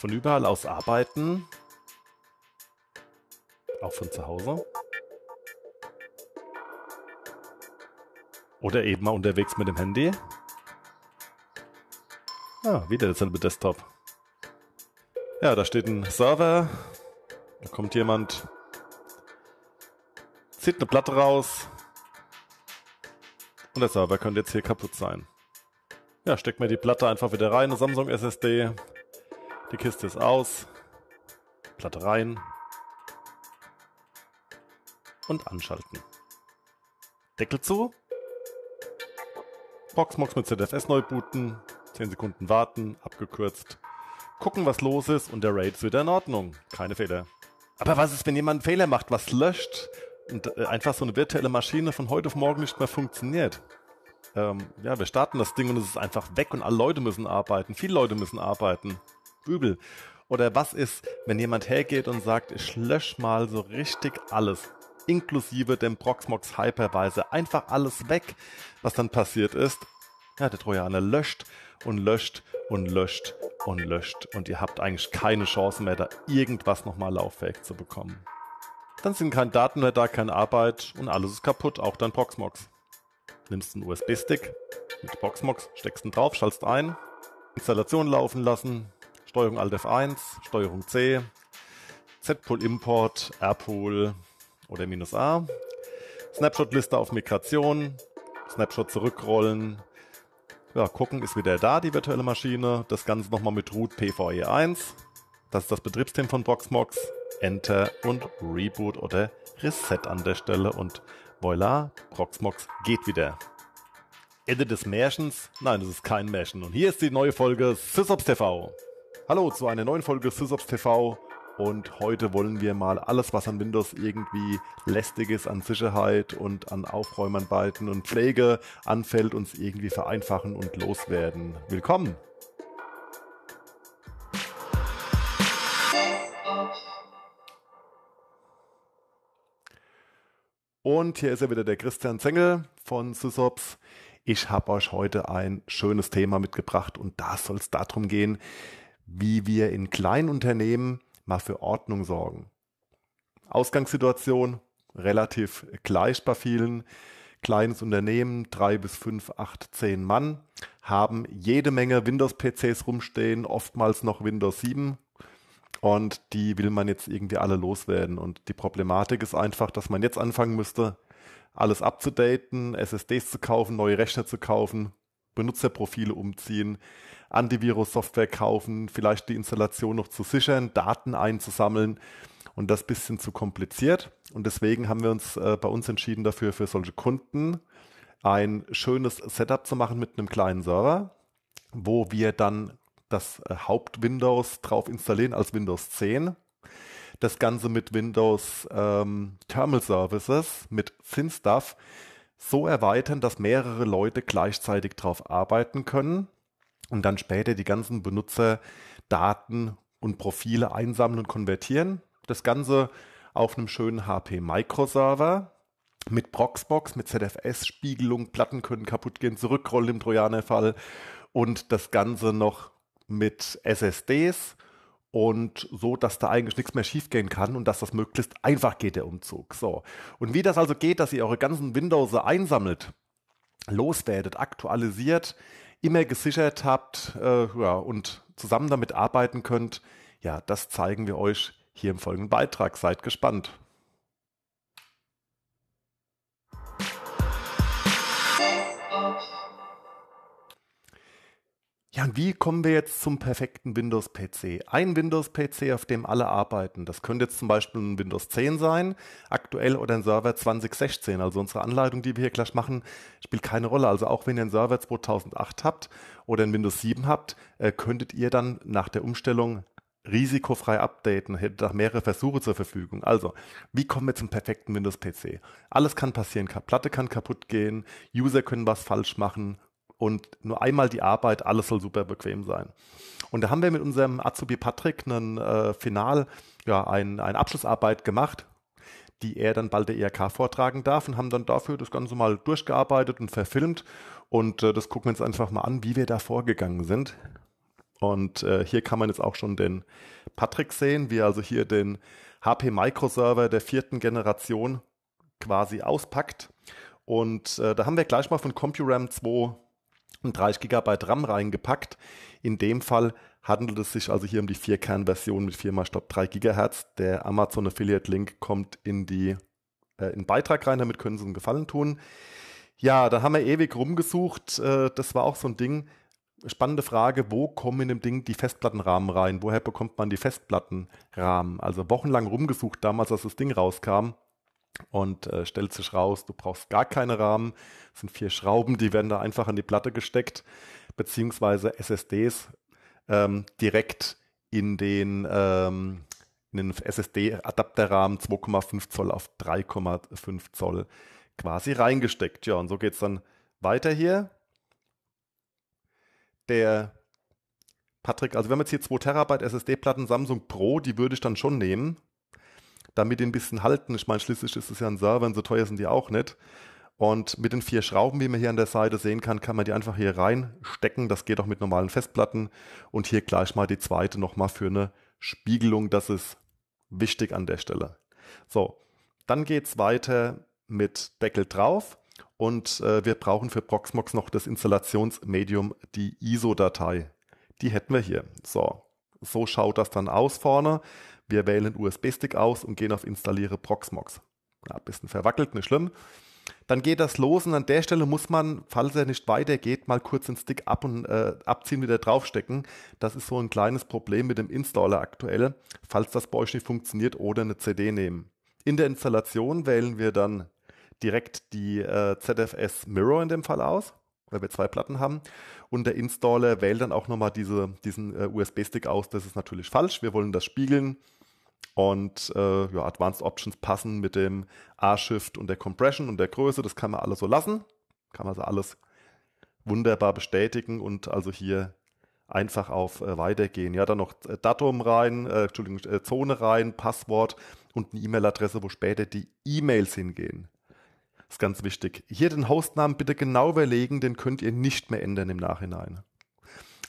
von überall aus arbeiten. Auch von zu Hause. Oder eben mal unterwegs mit dem Handy. Ah, wieder derselbe Desktop. Ja, da steht ein Server. Da kommt jemand, zieht eine Platte raus. Und der Server könnte jetzt hier kaputt sein. Ja, steckt mir die Platte einfach wieder rein, eine Samsung SSD, die Kiste ist aus. Platte rein. Und anschalten. Deckel zu. Boxmox mit ZFS neu booten. 10 Sekunden warten, abgekürzt. Gucken, was los ist und der RAID ist wieder in Ordnung. Keine Fehler. Aber was ist, wenn jemand einen Fehler macht, was löscht und äh, einfach so eine virtuelle Maschine von heute auf morgen nicht mehr funktioniert? Ähm, ja, wir starten das Ding und es ist einfach weg und alle Leute müssen arbeiten. Viele Leute müssen arbeiten übel. Oder was ist, wenn jemand hergeht und sagt, ich lösche mal so richtig alles, inklusive dem Proxmox Hypervisor, einfach alles weg, was dann passiert ist? Ja, der Trojaner löscht und löscht und löscht und löscht und ihr habt eigentlich keine Chance mehr, da irgendwas nochmal lauffähig zu bekommen. Dann sind keine Daten mehr da, keine Arbeit und alles ist kaputt, auch dein Proxmox. Nimmst einen USB-Stick mit Proxmox, steckst ihn drauf, schaltest ein, Installation laufen lassen, Steuerung Alt F1, Steuerung C, Z-Pool Import, R-Pool oder minus A. Snapshot-Liste auf Migration, Snapshot zurückrollen. Ja, gucken, ist wieder da die virtuelle Maschine. Das Ganze nochmal mit root pve1. Das ist das Betriebssystem von Proxmox. Enter und Reboot oder Reset an der Stelle und voila, Proxmox geht wieder. Ende des Märchens? Nein, es ist kein Märchen. Und hier ist die neue Folge SysOps TV. Hallo zu einer neuen Folge SysOps TV und heute wollen wir mal alles, was an Windows irgendwie lästig ist, an Sicherheit und an Aufräumarbeiten und Pflege anfällt, uns irgendwie vereinfachen und loswerden. Willkommen! Und hier ist er wieder, der Christian Zengel von SysOps. Ich habe euch heute ein schönes Thema mitgebracht und da soll es darum gehen, wie wir in kleinen Unternehmen mal für Ordnung sorgen. Ausgangssituation relativ gleich bei vielen. Kleines Unternehmen, drei bis fünf, acht, zehn Mann, haben jede Menge Windows-PCs rumstehen, oftmals noch Windows 7. Und die will man jetzt irgendwie alle loswerden. Und die Problematik ist einfach, dass man jetzt anfangen müsste, alles abzudaten, SSDs zu kaufen, neue Rechner zu kaufen, Benutzerprofile umziehen, Antivirus-Software kaufen, vielleicht die Installation noch zu sichern, Daten einzusammeln und das bisschen zu kompliziert. Und deswegen haben wir uns äh, bei uns entschieden dafür, für solche Kunden ein schönes Setup zu machen mit einem kleinen Server, wo wir dann das äh, Haupt-Windows drauf installieren als Windows 10. Das Ganze mit Windows ähm, Terminal Services, mit SynStuff, so erweitern, dass mehrere Leute gleichzeitig drauf arbeiten können und dann später die ganzen Benutzerdaten und Profile einsammeln und konvertieren. Das Ganze auf einem schönen HP Microserver mit Proxbox, mit ZFS-Spiegelung, Platten können kaputt gehen, zurückrollen im Trojanerfall und das Ganze noch mit SSDs und so, dass da eigentlich nichts mehr schiefgehen kann und dass das möglichst einfach geht, der Umzug. So. Und wie das also geht, dass ihr eure ganzen Windows einsammelt, loswerdet, aktualisiert, immer gesichert habt äh, ja, und zusammen damit arbeiten könnt, ja, das zeigen wir euch hier im folgenden Beitrag. Seid gespannt. Ja, und wie kommen wir jetzt zum perfekten Windows-PC? Ein Windows-PC, auf dem alle arbeiten. Das könnte jetzt zum Beispiel ein Windows 10 sein, aktuell oder ein Server 2016. Also unsere Anleitung, die wir hier gleich machen, spielt keine Rolle. Also auch wenn ihr einen Server 2008 habt oder ein Windows 7 habt, äh, könntet ihr dann nach der Umstellung risikofrei updaten, hättet da mehrere Versuche zur Verfügung. Also, wie kommen wir zum perfekten Windows-PC? Alles kann passieren, Platte kann kaputt gehen, User können was falsch machen, und nur einmal die Arbeit, alles soll super bequem sein. Und da haben wir mit unserem Azubi Patrick einen äh, Final, ja, ein, eine Abschlussarbeit gemacht, die er dann bald der ERK vortragen darf und haben dann dafür das Ganze mal durchgearbeitet und verfilmt. Und äh, das gucken wir uns einfach mal an, wie wir da vorgegangen sind. Und äh, hier kann man jetzt auch schon den Patrick sehen, wie er also hier den HP Microserver der vierten Generation quasi auspackt. Und äh, da haben wir gleich mal von CompuRAM 2 ein 30 GB RAM reingepackt. In dem Fall handelt es sich also hier um die kern version mit 4 x 3 GHz. Der Amazon Affiliate Link kommt in die äh, in den Beitrag rein, damit können Sie einen Gefallen tun. Ja, da haben wir ewig rumgesucht. Äh, das war auch so ein Ding. Spannende Frage, wo kommen in dem Ding die Festplattenrahmen rein? Woher bekommt man die Festplattenrahmen? Also wochenlang rumgesucht damals, als das Ding rauskam und äh, stellt sich raus, du brauchst gar keine Rahmen. Es sind vier Schrauben, die werden da einfach an die Platte gesteckt, beziehungsweise SSDs ähm, direkt in den, ähm, den SSD-Adapterrahmen 2,5 Zoll auf 3,5 Zoll quasi reingesteckt. Ja, und so geht es dann weiter hier. Der Patrick, also wir haben jetzt hier 2 Terabyte SSD-Platten Samsung Pro, die würde ich dann schon nehmen, damit die ein bisschen halten. Ich meine, schließlich ist es ja ein Server und so teuer sind die auch nicht. Und mit den vier Schrauben, wie man hier an der Seite sehen kann, kann man die einfach hier reinstecken. Das geht auch mit normalen Festplatten. Und hier gleich mal die zweite nochmal für eine Spiegelung. Das ist wichtig an der Stelle. So, dann geht es weiter mit Deckel drauf. Und äh, wir brauchen für Proxmox noch das Installationsmedium, die ISO-Datei. Die hätten wir hier. So, so schaut das dann aus vorne. Wir wählen USB-Stick aus und gehen auf Installiere Proxmox. Ja, bisschen verwackelt, nicht schlimm. Dann geht das los und an der Stelle muss man, falls er nicht weitergeht, mal kurz den Stick ab und äh, abziehen, wieder draufstecken. Das ist so ein kleines Problem mit dem Installer aktuell, falls das bei euch nicht funktioniert oder eine CD nehmen. In der Installation wählen wir dann direkt die äh, ZFS Mirror in dem Fall aus, weil wir zwei Platten haben. Und der Installer wählt dann auch nochmal diese, diesen äh, USB-Stick aus. Das ist natürlich falsch. Wir wollen das spiegeln. Und äh, ja, Advanced Options passen mit dem A-Shift und der Compression und der Größe. Das kann man alles so lassen. Kann man so also alles wunderbar bestätigen und also hier einfach auf äh, Weitergehen. Ja, dann noch äh, Datum rein, äh, Entschuldigung, äh, Zone rein, Passwort und eine E-Mail-Adresse, wo später die E-Mails hingehen. Das ist ganz wichtig. Hier den Hostnamen bitte genau überlegen, den könnt ihr nicht mehr ändern im Nachhinein.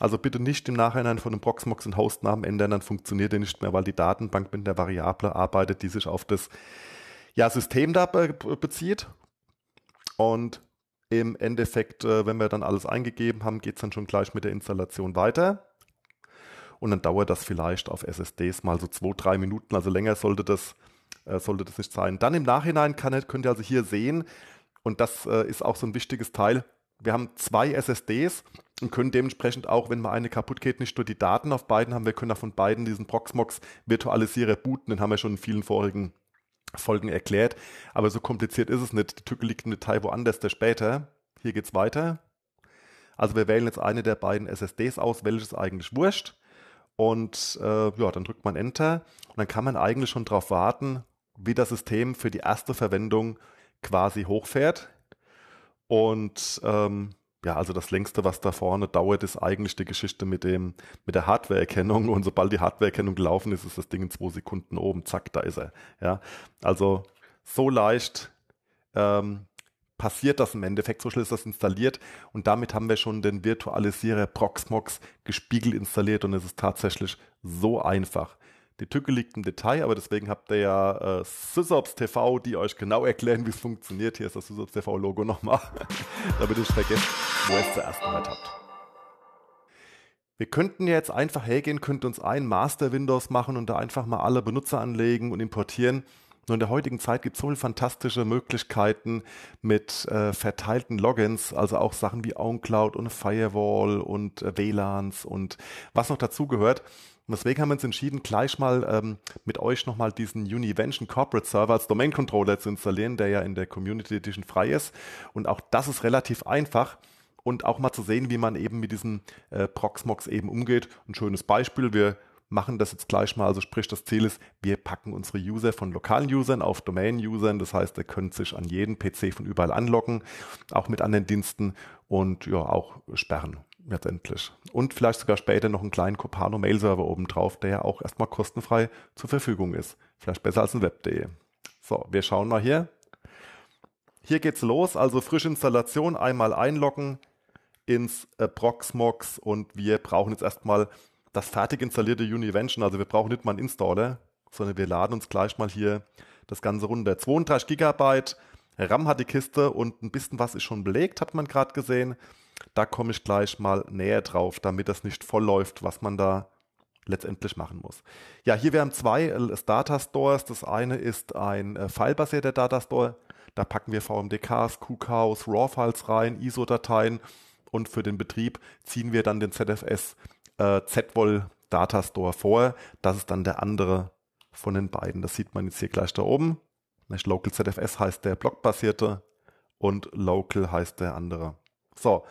Also bitte nicht im Nachhinein von einem Proxmox den Hostnamen ändern, dann funktioniert der nicht mehr, weil die Datenbank mit der Variable arbeitet, die sich auf das ja, System da be bezieht. Und im Endeffekt, äh, wenn wir dann alles eingegeben haben, geht es dann schon gleich mit der Installation weiter. Und dann dauert das vielleicht auf SSDs mal so zwei, drei Minuten. Also länger sollte das, äh, sollte das nicht sein. Dann im Nachhinein kann, könnt ihr also hier sehen, und das äh, ist auch so ein wichtiges Teil, wir haben zwei SSDs und können dementsprechend auch, wenn mal eine kaputt geht, nicht nur die Daten auf beiden haben, wir können auch von beiden diesen Proxmox virtualisiere booten, den haben wir schon in vielen vorigen Folgen erklärt. Aber so kompliziert ist es nicht. Die Tücke liegt im Detail woanders, der später. Hier geht's weiter. Also wir wählen jetzt eine der beiden SSDs aus, welches eigentlich wurscht. Und äh, ja, dann drückt man Enter und dann kann man eigentlich schon darauf warten, wie das System für die erste Verwendung quasi hochfährt. Und ähm, ja, also das längste, was da vorne dauert, ist eigentlich die Geschichte mit dem, mit der Hardware-Erkennung. Und sobald die Hardware-Erkennung gelaufen ist, ist das Ding in zwei Sekunden oben. Zack, da ist er. Ja, also so leicht ähm, passiert das im Endeffekt. So schnell ist das installiert. Und damit haben wir schon den Virtualisierer Proxmox gespiegelt installiert. Und es ist tatsächlich so einfach die Tücke liegt im Detail, aber deswegen habt ihr ja äh, Sysops TV, die euch genau erklären, wie es funktioniert. Hier ist das Sysops TV-Logo nochmal, damit ihr nicht vergesst, wo ihr es zuerst gehört habt. Wir könnten ja jetzt einfach hergehen, könnten uns ein Master Windows machen und da einfach mal alle Benutzer anlegen und importieren. Nur in der heutigen Zeit gibt es so viele fantastische Möglichkeiten mit äh, verteilten Logins, also auch Sachen wie OwnCloud und Firewall und äh, WLANs und was noch dazu gehört. Und deswegen haben wir uns entschieden, gleich mal ähm, mit euch nochmal diesen Univention Corporate Server als Domain Controller zu installieren, der ja in der Community Edition frei ist. Und auch das ist relativ einfach und auch mal zu sehen, wie man eben mit diesem äh, Proxmox eben umgeht. Ein schönes Beispiel, wir machen das jetzt gleich mal, also sprich das Ziel ist, wir packen unsere User von lokalen Usern auf Domain-Usern, das heißt, ihr könnt sich an jeden PC von überall anlocken, auch mit anderen Diensten und ja, auch sperren letztendlich. Und vielleicht sogar später noch einen kleinen Copano-Mail-Server obendrauf, der ja auch erstmal kostenfrei zur Verfügung ist. Vielleicht besser als ein Web.de. So, wir schauen mal hier. Hier geht's los, also frische Installation, einmal einloggen ins äh, Proxmox und wir brauchen jetzt erstmal das fertig installierte Univention, also wir brauchen nicht mal einen Installer, sondern wir laden uns gleich mal hier das Ganze runter. 32 Gigabyte, RAM hat die Kiste und ein bisschen was ist schon belegt, hat man gerade gesehen. Da komme ich gleich mal näher drauf, damit das nicht voll läuft, was man da letztendlich machen muss. Ja, hier wir haben zwei äh, Data Stores. Das eine ist ein äh, filebasierter Data Store. Da packen wir VMDKs, QKs, RAW-Files rein, ISO-Dateien und für den Betrieb ziehen wir dann den ZFS äh, ZVOL Data Store vor. Das ist dann der andere von den beiden. Das sieht man jetzt hier gleich da oben. Nicht Local ZFS heißt der blockbasierte und Local heißt der andere. So,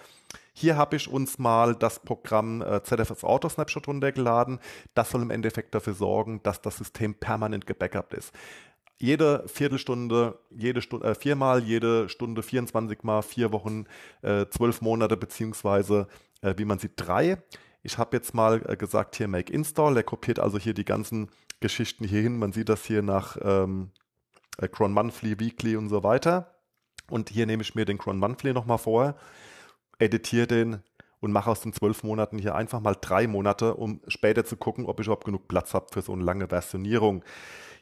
hier habe ich uns mal das Programm äh, ZFS Auto Snapshot runtergeladen. Das soll im Endeffekt dafür sorgen, dass das System permanent gebackupt ist. Jede Viertelstunde, jede Stunde, äh, viermal, jede Stunde 24 mal, vier Wochen, äh, zwölf Monate, beziehungsweise, äh, wie man sieht, drei. Ich habe jetzt mal äh, gesagt, hier Make Install. Der kopiert also hier die ganzen Geschichten hier hin. Man sieht das hier nach, ähm, äh, Cron Monthly, Weekly und so weiter. Und hier nehme ich mir den Cron Monthly nochmal vor, editiere den und mache aus den zwölf Monaten hier einfach mal drei Monate, um später zu gucken, ob ich überhaupt genug Platz habe für so eine lange Versionierung.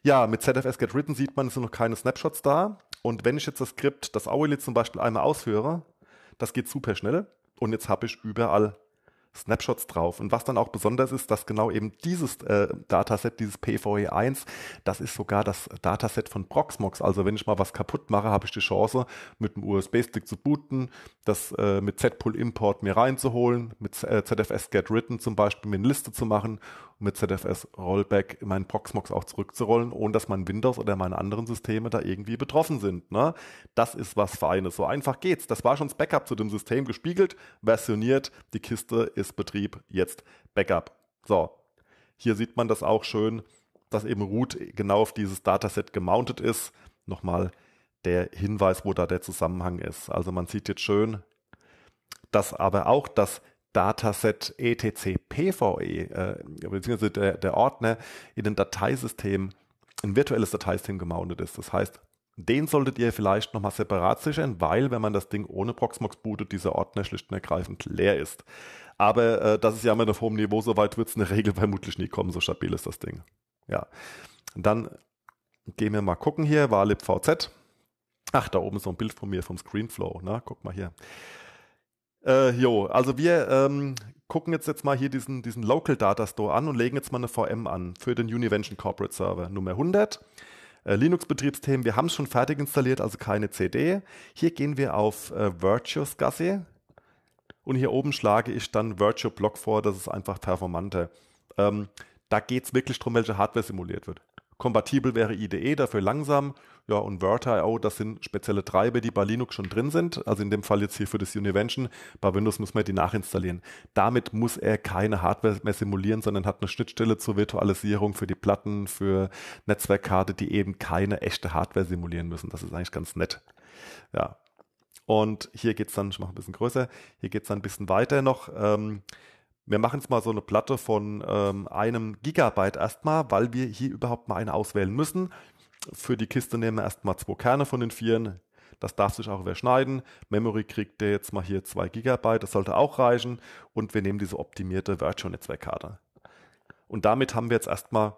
Ja, mit ZFS Get Written sieht man, es sind noch keine Snapshots da. Und wenn ich jetzt das Skript, das Aueli zum Beispiel einmal ausführe, das geht super schnell. Und jetzt habe ich überall Snapshots drauf. Und was dann auch besonders ist, dass genau eben dieses äh, Dataset, dieses PVE1, das ist sogar das Dataset von Proxmox. Also wenn ich mal was kaputt mache, habe ich die Chance, mit einem USB-Stick zu booten, das äh, mit pull Import mir reinzuholen, mit äh, ZFS Get Written zum Beispiel mir eine Liste zu machen und mit ZFS Rollback meinen Proxmox auch zurückzurollen, ohne dass mein Windows oder meine anderen Systeme da irgendwie betroffen sind. Ne? Das ist was Feines. So einfach geht's. Das war schon das Backup zu dem System gespiegelt, versioniert, die Kiste ist Betrieb, jetzt Backup. So, hier sieht man das auch schön, dass eben Root genau auf dieses Dataset gemountet ist. Nochmal der Hinweis, wo da der Zusammenhang ist. Also man sieht jetzt schön, dass aber auch das Dataset etcpve, e, äh, beziehungsweise der, der Ordner in den Dateisystem, ein virtuelles Dateisystem gemountet ist. Das heißt, den solltet ihr vielleicht nochmal separat sichern, weil wenn man das Ding ohne Proxmox bootet, dieser Ordner schlicht und ergreifend leer ist. Aber äh, das ist ja immer auf hohem Niveau, so weit wird es in der Regel vermutlich nie kommen, so stabil ist das Ding. Ja. Dann gehen wir mal gucken hier, Walib VZ. Ach, da oben ist so ein Bild von mir vom Screenflow. Na, ne? guck mal hier. Äh, jo, also wir ähm, gucken jetzt, jetzt mal hier diesen, diesen Local Data Store an und legen jetzt mal eine VM an für den Univention Corporate Server Nummer 100. Äh, Linux-Betriebsthemen, wir haben es schon fertig installiert, also keine CD. Hier gehen wir auf äh, Virtuous Gassi, und hier oben schlage ich dann Virtual Block vor, das ist einfach performanter. Ähm, da geht es wirklich darum, welche Hardware simuliert wird. Kompatibel wäre IDE, dafür langsam. Ja, und Word.io, oh, das sind spezielle Treiber, die bei Linux schon drin sind. Also in dem Fall jetzt hier für das Univention. Bei Windows muss man die nachinstallieren. Damit muss er keine Hardware mehr simulieren, sondern hat eine Schnittstelle zur Virtualisierung für die Platten, für Netzwerkkarte, die eben keine echte Hardware simulieren müssen. Das ist eigentlich ganz nett. Ja. Und hier geht es dann, ich mache ein bisschen größer, hier geht es dann ein bisschen weiter noch. Ähm, wir machen jetzt mal so eine Platte von ähm, einem Gigabyte erstmal, weil wir hier überhaupt mal eine auswählen müssen. Für die Kiste nehmen wir erstmal zwei Kerne von den vieren. Das darf sich auch überschneiden. Memory kriegt der jetzt mal hier zwei Gigabyte, das sollte auch reichen. Und wir nehmen diese optimierte Virtual Netzwerkkarte. Und damit haben wir jetzt erstmal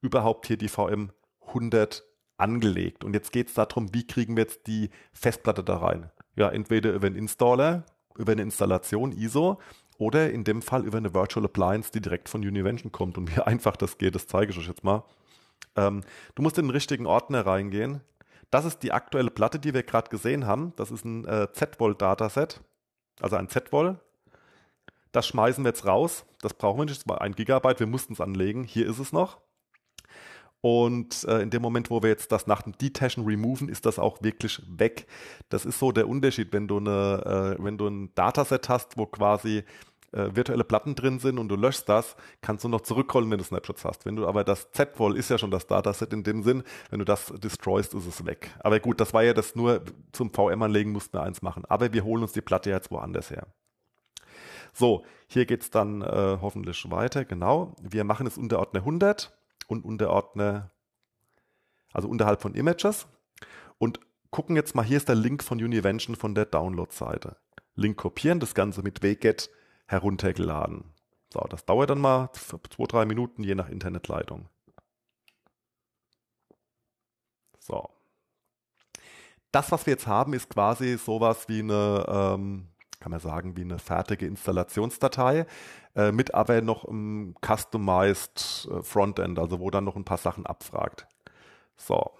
überhaupt hier die VM 100 angelegt. Und jetzt geht es darum, wie kriegen wir jetzt die Festplatte da rein? Ja, entweder über einen Installer, über eine Installation ISO oder in dem Fall über eine Virtual Appliance, die direkt von Univention kommt. Und wie einfach das geht, das zeige ich euch jetzt mal. Ähm, du musst in den richtigen Ordner reingehen. Das ist die aktuelle Platte, die wir gerade gesehen haben. Das ist ein äh, Z-Volt-Dataset, also ein Z-Volt. Das schmeißen wir jetzt raus. Das brauchen wir nicht, das war ein Gigabyte. Wir mussten es anlegen. Hier ist es noch. Und äh, in dem Moment, wo wir jetzt das nach dem Detachen removen, ist das auch wirklich weg. Das ist so der Unterschied, wenn du, eine, äh, wenn du ein Dataset hast, wo quasi äh, virtuelle Platten drin sind und du löschst das, kannst du noch zurückrollen, wenn du Snapshots hast. Wenn du aber das Z-Vol ist ja schon das Dataset in dem Sinn, wenn du das destroyst, ist es weg. Aber gut, das war ja das nur zum VM anlegen, mussten wir eins machen. Aber wir holen uns die Platte jetzt woanders her. So, hier geht es dann äh, hoffentlich weiter. Genau, wir machen es unter Ordner 100 und unterordne, also unterhalb von Images und gucken jetzt mal, hier ist der Link von Univention von der Download-Seite. Link kopieren, das Ganze mit wget heruntergeladen. So, das dauert dann mal zwei, drei Minuten, je nach Internetleitung. So. Das, was wir jetzt haben, ist quasi sowas wie eine ähm, kann man sagen, wie eine fertige Installationsdatei, äh, mit aber noch einem customized äh, Frontend, also wo dann noch ein paar Sachen abfragt. So.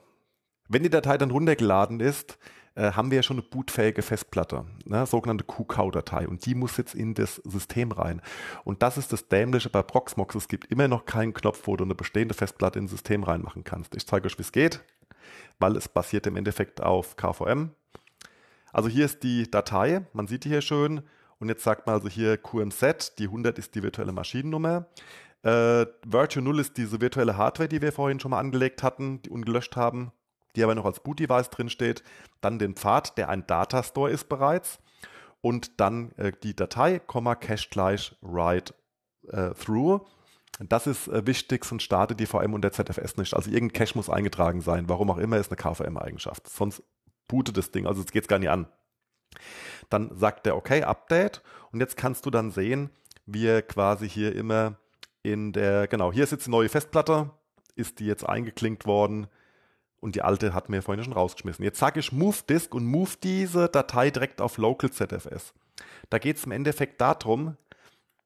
Wenn die Datei dann runtergeladen ist, äh, haben wir ja schon eine bootfähige Festplatte, ne, sogenannte QCOW-Datei, und die muss jetzt in das System rein. Und das ist das Dämliche bei Proxmox. Es gibt immer noch keinen Knopf, wo du eine bestehende Festplatte ins System reinmachen kannst. Ich zeige euch, wie es geht, weil es basiert im Endeffekt auf KVM also hier ist die Datei, man sieht die hier schön. Und jetzt sagt man also hier QMZ, die 100 ist die virtuelle Maschinennummer. Äh, Virtual 0 ist diese virtuelle Hardware, die wir vorhin schon mal angelegt hatten die, und gelöscht haben, die aber noch als Boot-Device drinsteht. Dann den Pfad, der ein Datastore ist bereits. Und dann äh, die Datei, Cache gleich write äh, through. Das ist äh, wichtig, sonst startet die VM und der ZFS nicht. Also irgendein Cache muss eingetragen sein. Warum auch immer ist eine KVM-Eigenschaft. Sonst boote das Ding, also jetzt geht es gar nicht an. Dann sagt er, okay, Update. Und jetzt kannst du dann sehen, wie er quasi hier immer in der, genau, hier ist jetzt die neue Festplatte, ist die jetzt eingeklinkt worden und die alte hat mir vorhin schon rausgeschmissen. Jetzt sage ich Move Disk und move diese Datei direkt auf Local ZFS. Da geht es im Endeffekt darum,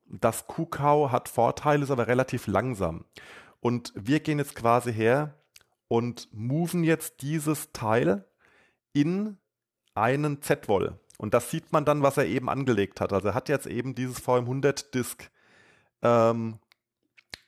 dass Kukau hat Vorteile, ist aber relativ langsam. Und wir gehen jetzt quasi her und moven jetzt dieses Teil in einen Z-Woll. Und das sieht man dann, was er eben angelegt hat. Also er hat jetzt eben dieses VM100-Disk ähm,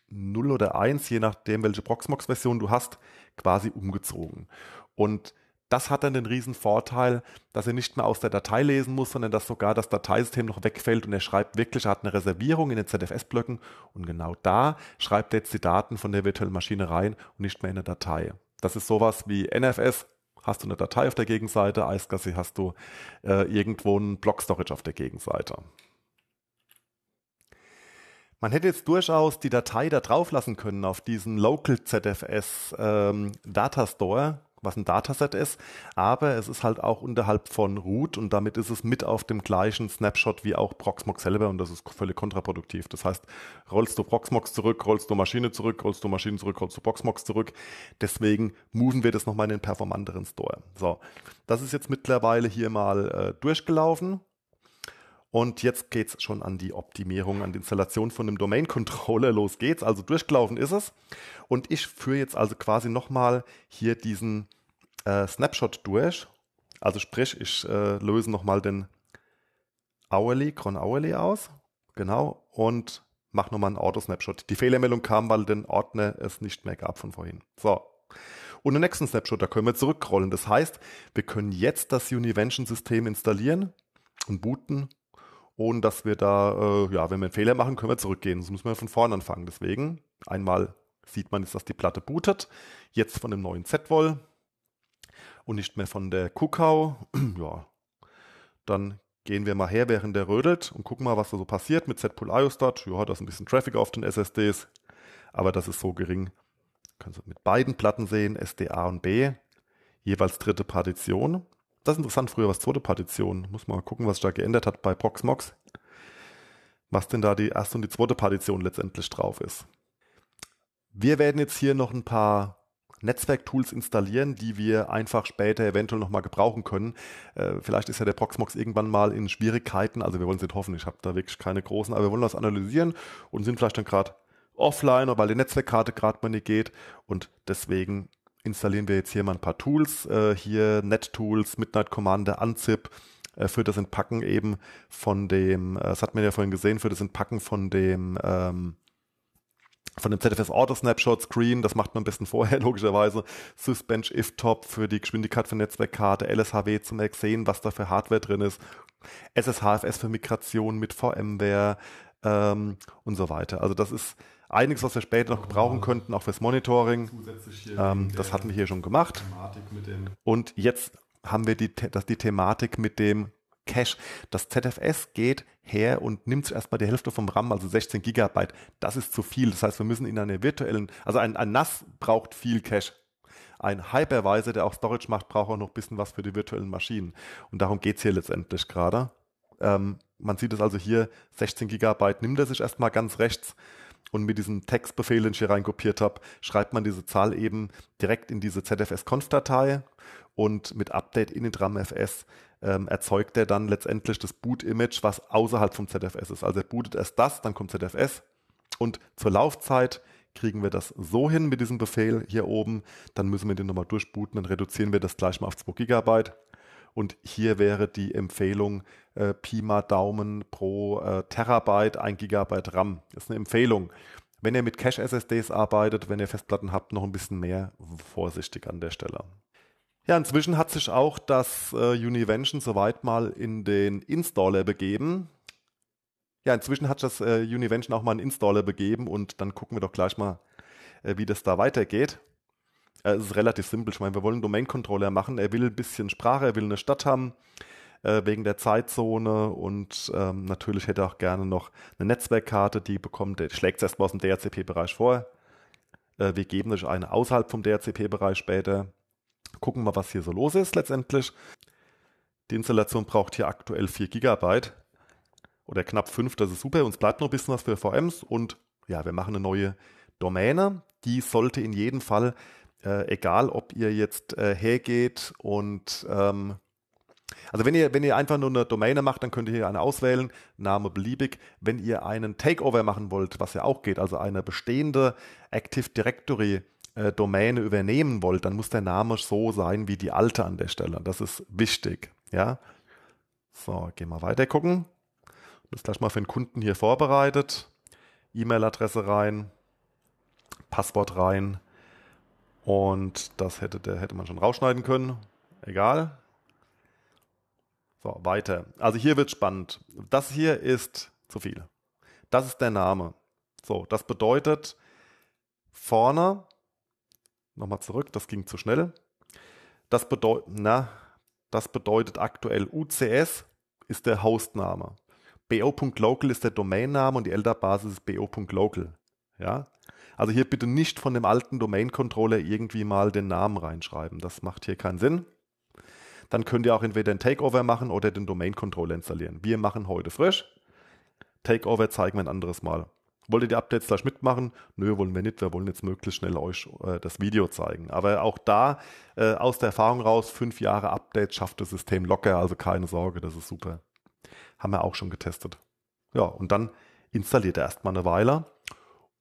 0 oder 1, je nachdem, welche Proxmox-Version du hast, quasi umgezogen. Und das hat dann den riesen Vorteil, dass er nicht mehr aus der Datei lesen muss, sondern dass sogar das Dateisystem noch wegfällt und er schreibt wirklich, er hat eine Reservierung in den ZFS-Blöcken und genau da schreibt er jetzt die Daten von der virtuellen Maschine rein und nicht mehr in eine Datei. Das ist sowas wie NFS hast du eine Datei auf der Gegenseite, iSCSI hast du äh, irgendwo einen Block-Storage auf der Gegenseite. Man hätte jetzt durchaus die Datei da drauf lassen können auf diesen Local ZFS ähm, Data Store, was ein Dataset ist, aber es ist halt auch unterhalb von Root und damit ist es mit auf dem gleichen Snapshot wie auch Proxmox selber und das ist völlig kontraproduktiv. Das heißt, rollst du Proxmox zurück, rollst du Maschine zurück, rollst du Maschine zurück, rollst du Proxmox zurück. Deswegen moven wir das nochmal in den performanteren Store. So, das ist jetzt mittlerweile hier mal äh, durchgelaufen und jetzt geht es schon an die Optimierung, an die Installation von einem Domain-Controller. Los geht's. Also durchgelaufen ist es. Und ich führe jetzt also quasi nochmal hier diesen äh, Snapshot durch. Also sprich, ich äh, löse nochmal den Hourly, Cron Hourly aus. Genau. Und mache nochmal einen Auto-Snapshot. Die Fehlermeldung kam, weil den Ordner es nicht mehr gab von vorhin. So. Und den nächsten Snapshot, da können wir zurückrollen. Das heißt, wir können jetzt das Univention-System installieren und booten ohne dass wir da, äh, ja, wenn wir einen Fehler machen, können wir zurückgehen. Das müssen wir von vorne anfangen. Deswegen, einmal sieht man jetzt, dass die Platte bootet, jetzt von dem neuen Z-Woll und nicht mehr von der Kukau. ja, dann gehen wir mal her, während der rödelt und gucken mal, was da so passiert mit Z-Pool IOStat. Ja, da ist ein bisschen Traffic auf den SSDs, aber das ist so gering. Können Sie mit beiden Platten sehen, SDA und B, jeweils dritte Partition das ist interessant, früher war was zweite Partition. Muss mal gucken, was sich da geändert hat bei Proxmox. Was denn da die erste und die zweite Partition letztendlich drauf ist. Wir werden jetzt hier noch ein paar Netzwerktools installieren, die wir einfach später eventuell nochmal gebrauchen können. Äh, vielleicht ist ja der Proxmox irgendwann mal in Schwierigkeiten, also wir wollen es nicht hoffen, ich habe da wirklich keine großen, aber wir wollen das analysieren und sind vielleicht dann gerade offline, weil die Netzwerkkarte gerade mal nicht geht und deswegen installieren wir jetzt hier mal ein paar Tools, äh, hier NetTools, Midnight Commander, Unzip äh, für das Entpacken eben von dem, äh, das hat man ja vorhin gesehen, für das Entpacken von dem ähm, von dem ZFS Auto Snapshot Screen, das macht man am besten vorher logischerweise, Sysbench IFTOP für die Geschwindigkeit von Netzwerkkarte, LSHW zum Sehen, was da für Hardware drin ist, SSHFS für Migration mit VMware ähm, und so weiter. Also das ist einiges, was wir später noch gebrauchen könnten, auch fürs Monitoring. Ähm, das hatten wir hier schon gemacht. Und jetzt haben wir die, das, die Thematik mit dem Cache. Das ZFS geht her und nimmt zuerst mal die Hälfte vom RAM, also 16 Gigabyte. Das ist zu viel. Das heißt, wir müssen in einer virtuellen, also ein, ein NAS braucht viel Cache. Ein Hypervisor, der auch Storage macht, braucht auch noch ein bisschen was für die virtuellen Maschinen. Und darum geht es hier letztendlich gerade. Ähm, man sieht es also hier, 16 Gigabyte nimmt er sich erstmal ganz rechts und mit diesem Textbefehl, den ich hier reinkopiert habe, schreibt man diese Zahl eben direkt in diese ZFS-Conf-Datei und mit Update in den DRAMFS ähm, erzeugt er dann letztendlich das Boot-Image, was außerhalb vom ZFS ist. Also er bootet erst das, dann kommt ZFS und zur Laufzeit kriegen wir das so hin mit diesem Befehl hier oben, dann müssen wir den nochmal durchbooten, dann reduzieren wir das gleich mal auf 2 GB. Und hier wäre die Empfehlung, äh, Pi mal Daumen pro äh, Terabyte, 1 Gigabyte RAM. Das ist eine Empfehlung. Wenn ihr mit Cache-SSDs arbeitet, wenn ihr Festplatten habt, noch ein bisschen mehr vorsichtig an der Stelle. Ja, inzwischen hat sich auch das äh, Univention soweit mal in den Installer begeben. Ja, inzwischen hat das äh, Univention auch mal einen Installer begeben und dann gucken wir doch gleich mal, äh, wie das da weitergeht. Äh, es ist relativ simpel. Ich meine, wir wollen einen Domain-Controller machen. Er will ein bisschen Sprache, er will eine Stadt haben äh, wegen der Zeitzone und ähm, natürlich hätte er auch gerne noch eine Netzwerkkarte, die bekommt, der schlägt es erstmal aus dem DHCP-Bereich vor. Äh, wir geben euch eine außerhalb vom DHCP-Bereich später. Gucken mal, was hier so los ist letztendlich. Die Installation braucht hier aktuell 4 GB oder knapp 5, das ist super. Uns bleibt noch ein bisschen was für VMs und ja, wir machen eine neue Domäne. Die sollte in jedem Fall, äh, egal ob ihr jetzt äh, hergeht und ähm, also wenn ihr, wenn ihr einfach nur eine Domäne macht, dann könnt ihr hier eine auswählen, Name beliebig. Wenn ihr einen Takeover machen wollt, was ja auch geht, also eine bestehende Active Directory äh, Domäne übernehmen wollt, dann muss der Name so sein wie die alte an der Stelle. Das ist wichtig, ja. So, gehen wir weiter gucken. Das gleich mal für den Kunden hier vorbereitet. E-Mail-Adresse rein, Passwort rein. Und das hätte, hätte man schon rausschneiden können. Egal, so, weiter. Also hier wird spannend. Das hier ist zu viel. Das ist der Name. So, das bedeutet vorne, nochmal zurück, das ging zu schnell. Das bedeutet, na, das bedeutet aktuell UCS ist der Hostname. bo.local ist der Domainname und die LDAP-Basis ist bo.local. Ja? Also hier bitte nicht von dem alten Domain-Controller irgendwie mal den Namen reinschreiben. Das macht hier keinen Sinn dann könnt ihr auch entweder den Takeover machen oder den Domain Controller installieren. Wir machen heute frisch. Takeover zeigen wir ein anderes Mal. Wollt ihr die Updates gleich mitmachen? Nö, wollen wir nicht. Wir wollen jetzt möglichst schnell euch äh, das Video zeigen. Aber auch da, äh, aus der Erfahrung raus, fünf Jahre Update schafft das System locker. Also keine Sorge, das ist super. Haben wir auch schon getestet. Ja, und dann installiert er erstmal eine Weile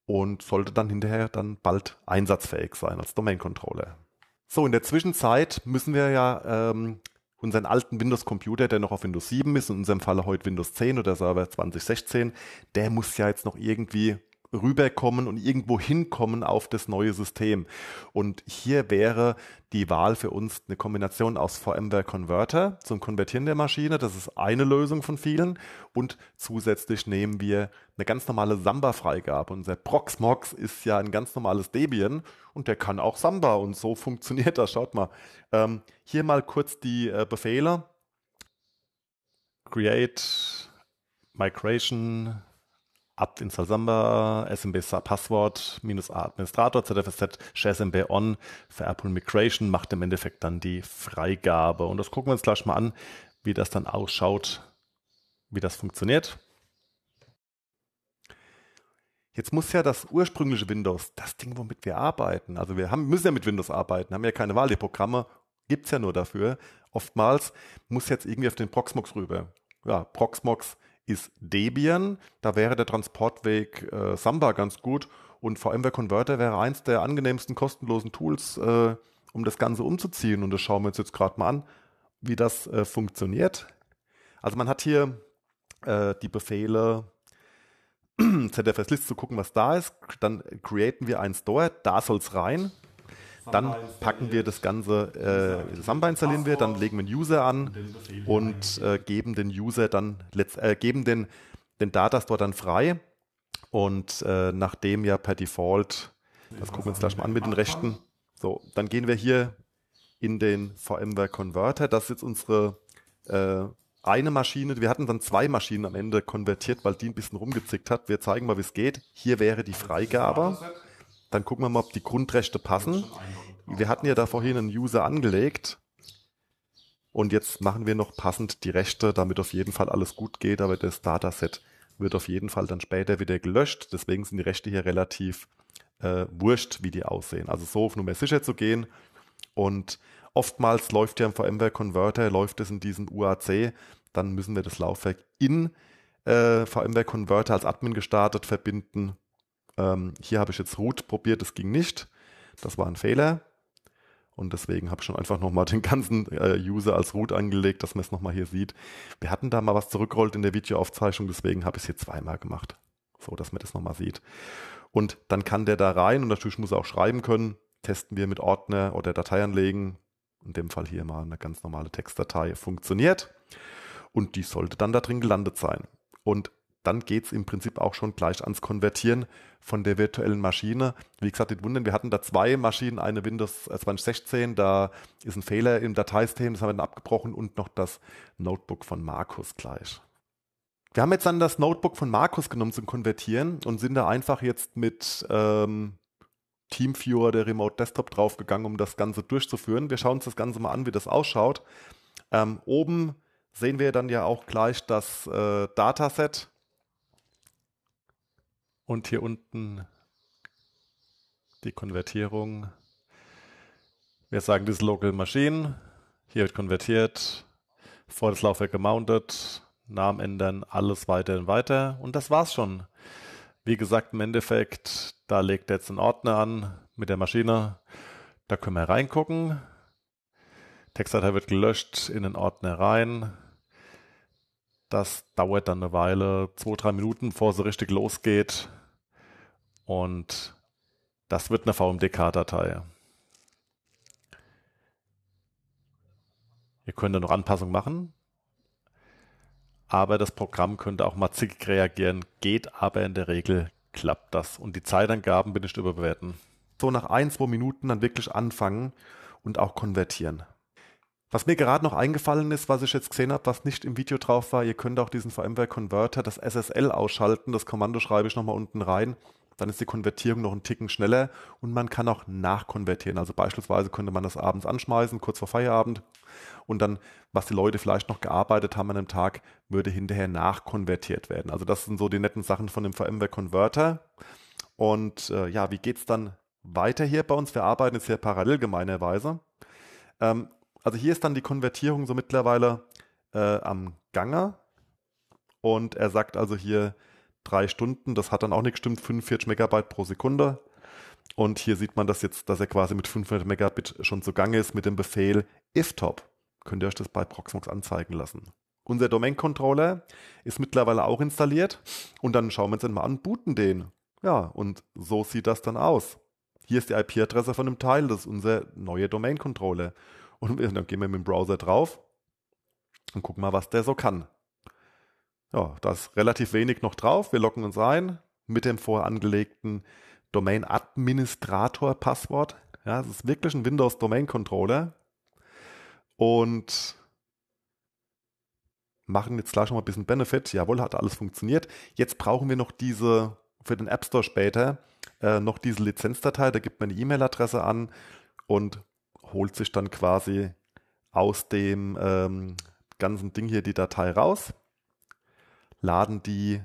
und sollte dann hinterher dann bald einsatzfähig sein als Domain Controller. So, in der Zwischenzeit müssen wir ja ähm, unseren alten Windows-Computer, der noch auf Windows 7 ist, in unserem Falle heute Windows 10 oder Server 2016, der muss ja jetzt noch irgendwie rüberkommen und irgendwo hinkommen auf das neue System. Und hier wäre die Wahl für uns eine Kombination aus VMware Converter zum Konvertieren der Maschine. Das ist eine Lösung von vielen. Und zusätzlich nehmen wir eine ganz normale Samba-Freigabe. Unser Proxmox ist ja ein ganz normales Debian und der kann auch Samba und so funktioniert das. Schaut mal. Ähm, hier mal kurz die äh, Befehle. Create Migration apt install Samba, SMB Passwort, minus A Administrator, ZFSZ, ShareSMB on für Apple Migration macht im Endeffekt dann die Freigabe. Und das gucken wir uns gleich mal an, wie das dann ausschaut, wie das funktioniert. Jetzt muss ja das ursprüngliche Windows, das Ding, womit wir arbeiten, also wir haben, müssen ja mit Windows arbeiten, haben ja keine Wahl, die Programme gibt es ja nur dafür. Oftmals muss jetzt irgendwie auf den Proxmox rüber. Ja, Proxmox ist Debian. Da wäre der Transportweg äh, Samba ganz gut und VMware Converter wäre eins der angenehmsten kostenlosen Tools, äh, um das Ganze umzuziehen. Und das schauen wir uns jetzt gerade mal an, wie das äh, funktioniert. Also man hat hier äh, die Befehle ZFS-List zu gucken, was da ist. Dann createn wir einen Store, da soll es rein. Dann packen wir das Ganze, äh, Samba installieren wir, dann legen wir einen User an und äh, geben den User dann, äh, geben den, den Datastore dann frei. Und äh, nachdem ja per Default, das gucken wir uns gleich mal an mit den Rechten. So, dann gehen wir hier in den VMware Converter. Das ist jetzt unsere äh, eine Maschine. Wir hatten dann zwei Maschinen am Ende konvertiert, weil die ein bisschen rumgezickt hat. Wir zeigen mal, wie es geht. Hier wäre die Freigabe. Dann gucken wir mal, ob die Grundrechte passen. Wir hatten ja da vorhin einen User angelegt. Und jetzt machen wir noch passend die Rechte, damit auf jeden Fall alles gut geht. Aber das Dataset wird auf jeden Fall dann später wieder gelöscht. Deswegen sind die Rechte hier relativ äh, wurscht, wie die aussehen. Also so auf Nummer sicher zu gehen. Und oftmals läuft ja im VMware Converter, läuft es in diesem UAC. Dann müssen wir das Laufwerk in äh, VMware Converter als Admin gestartet verbinden ähm, hier habe ich jetzt Root probiert, das ging nicht. Das war ein Fehler. Und deswegen habe ich schon einfach nochmal den ganzen äh, User als Root angelegt, dass man es nochmal hier sieht. Wir hatten da mal was zurückgerollt in der Videoaufzeichnung, deswegen habe ich es hier zweimal gemacht. So, dass man das nochmal sieht. Und dann kann der da rein und natürlich muss er auch schreiben können. Testen wir mit Ordner oder Datei anlegen. In dem Fall hier mal eine ganz normale Textdatei funktioniert. Und die sollte dann da drin gelandet sein. Und dann geht es im Prinzip auch schon gleich ans Konvertieren von der virtuellen Maschine. Wie gesagt, nicht wundern, wir hatten da zwei Maschinen, eine Windows 2016, äh, da ist ein Fehler im Dateisystem, das haben wir dann abgebrochen und noch das Notebook von Markus gleich. Wir haben jetzt dann das Notebook von Markus genommen zum Konvertieren und sind da einfach jetzt mit ähm, TeamViewer, der Remote Desktop, draufgegangen, um das Ganze durchzuführen. Wir schauen uns das Ganze mal an, wie das ausschaut. Ähm, oben sehen wir dann ja auch gleich das äh, Dataset, und hier unten die Konvertierung. Wir sagen das ist Local Machine. Hier wird konvertiert, vor das Laufwerk gemountet, Namen ändern, alles weiter und weiter. Und das war's schon. Wie gesagt, im Endeffekt, da legt er jetzt einen Ordner an mit der Maschine. Da können wir reingucken. Textdatei wird gelöscht, in den Ordner rein. Das dauert dann eine Weile, zwei, drei Minuten, bevor es so richtig losgeht. Und das wird eine VMDK-Datei. Ihr könnt dann noch Anpassungen machen. Aber das Programm könnte auch mal zickig reagieren, geht aber in der Regel klappt das. Und die Zeitangaben bin ich überbewerten. So nach ein, zwei Minuten dann wirklich anfangen und auch konvertieren. Was mir gerade noch eingefallen ist, was ich jetzt gesehen habe, was nicht im Video drauf war, ihr könnt auch diesen VMware Converter, das SSL ausschalten. Das Kommando schreibe ich nochmal unten rein. Dann ist die Konvertierung noch einen Ticken schneller und man kann auch nachkonvertieren. Also beispielsweise könnte man das abends anschmeißen, kurz vor Feierabend. Und dann, was die Leute vielleicht noch gearbeitet haben an einem Tag, würde hinterher nachkonvertiert werden. Also das sind so die netten Sachen von dem VMware Converter. Und äh, ja, wie geht es dann weiter hier bei uns? Wir arbeiten jetzt hier parallel gemeinerweise. Ähm, also hier ist dann die Konvertierung so mittlerweile äh, am Ganger. Und er sagt also hier drei Stunden, das hat dann auch nicht gestimmt, 45 Megabyte pro Sekunde. Und hier sieht man das jetzt, dass er quasi mit 500 Megabit schon zu Gange ist mit dem Befehl iftop. Könnt ihr euch das bei Proxmox anzeigen lassen. Unser Domain-Controller ist mittlerweile auch installiert und dann schauen wir uns den mal an, booten den. Ja, und so sieht das dann aus. Hier ist die IP-Adresse von dem Teil, das ist unser neuer Domain-Controller. Und dann gehen wir mit dem Browser drauf und gucken mal, was der so kann. Ja, da ist relativ wenig noch drauf. Wir locken uns ein mit dem vorher angelegten Domain-Administrator-Passwort. Ja, es ist wirklich ein Windows-Domain-Controller. Und machen jetzt gleich noch mal ein bisschen Benefit. Jawohl, hat alles funktioniert. Jetzt brauchen wir noch diese, für den App Store später, äh, noch diese Lizenzdatei. Da gibt man die E-Mail-Adresse an und holt sich dann quasi aus dem ähm, ganzen Ding hier die Datei raus, laden die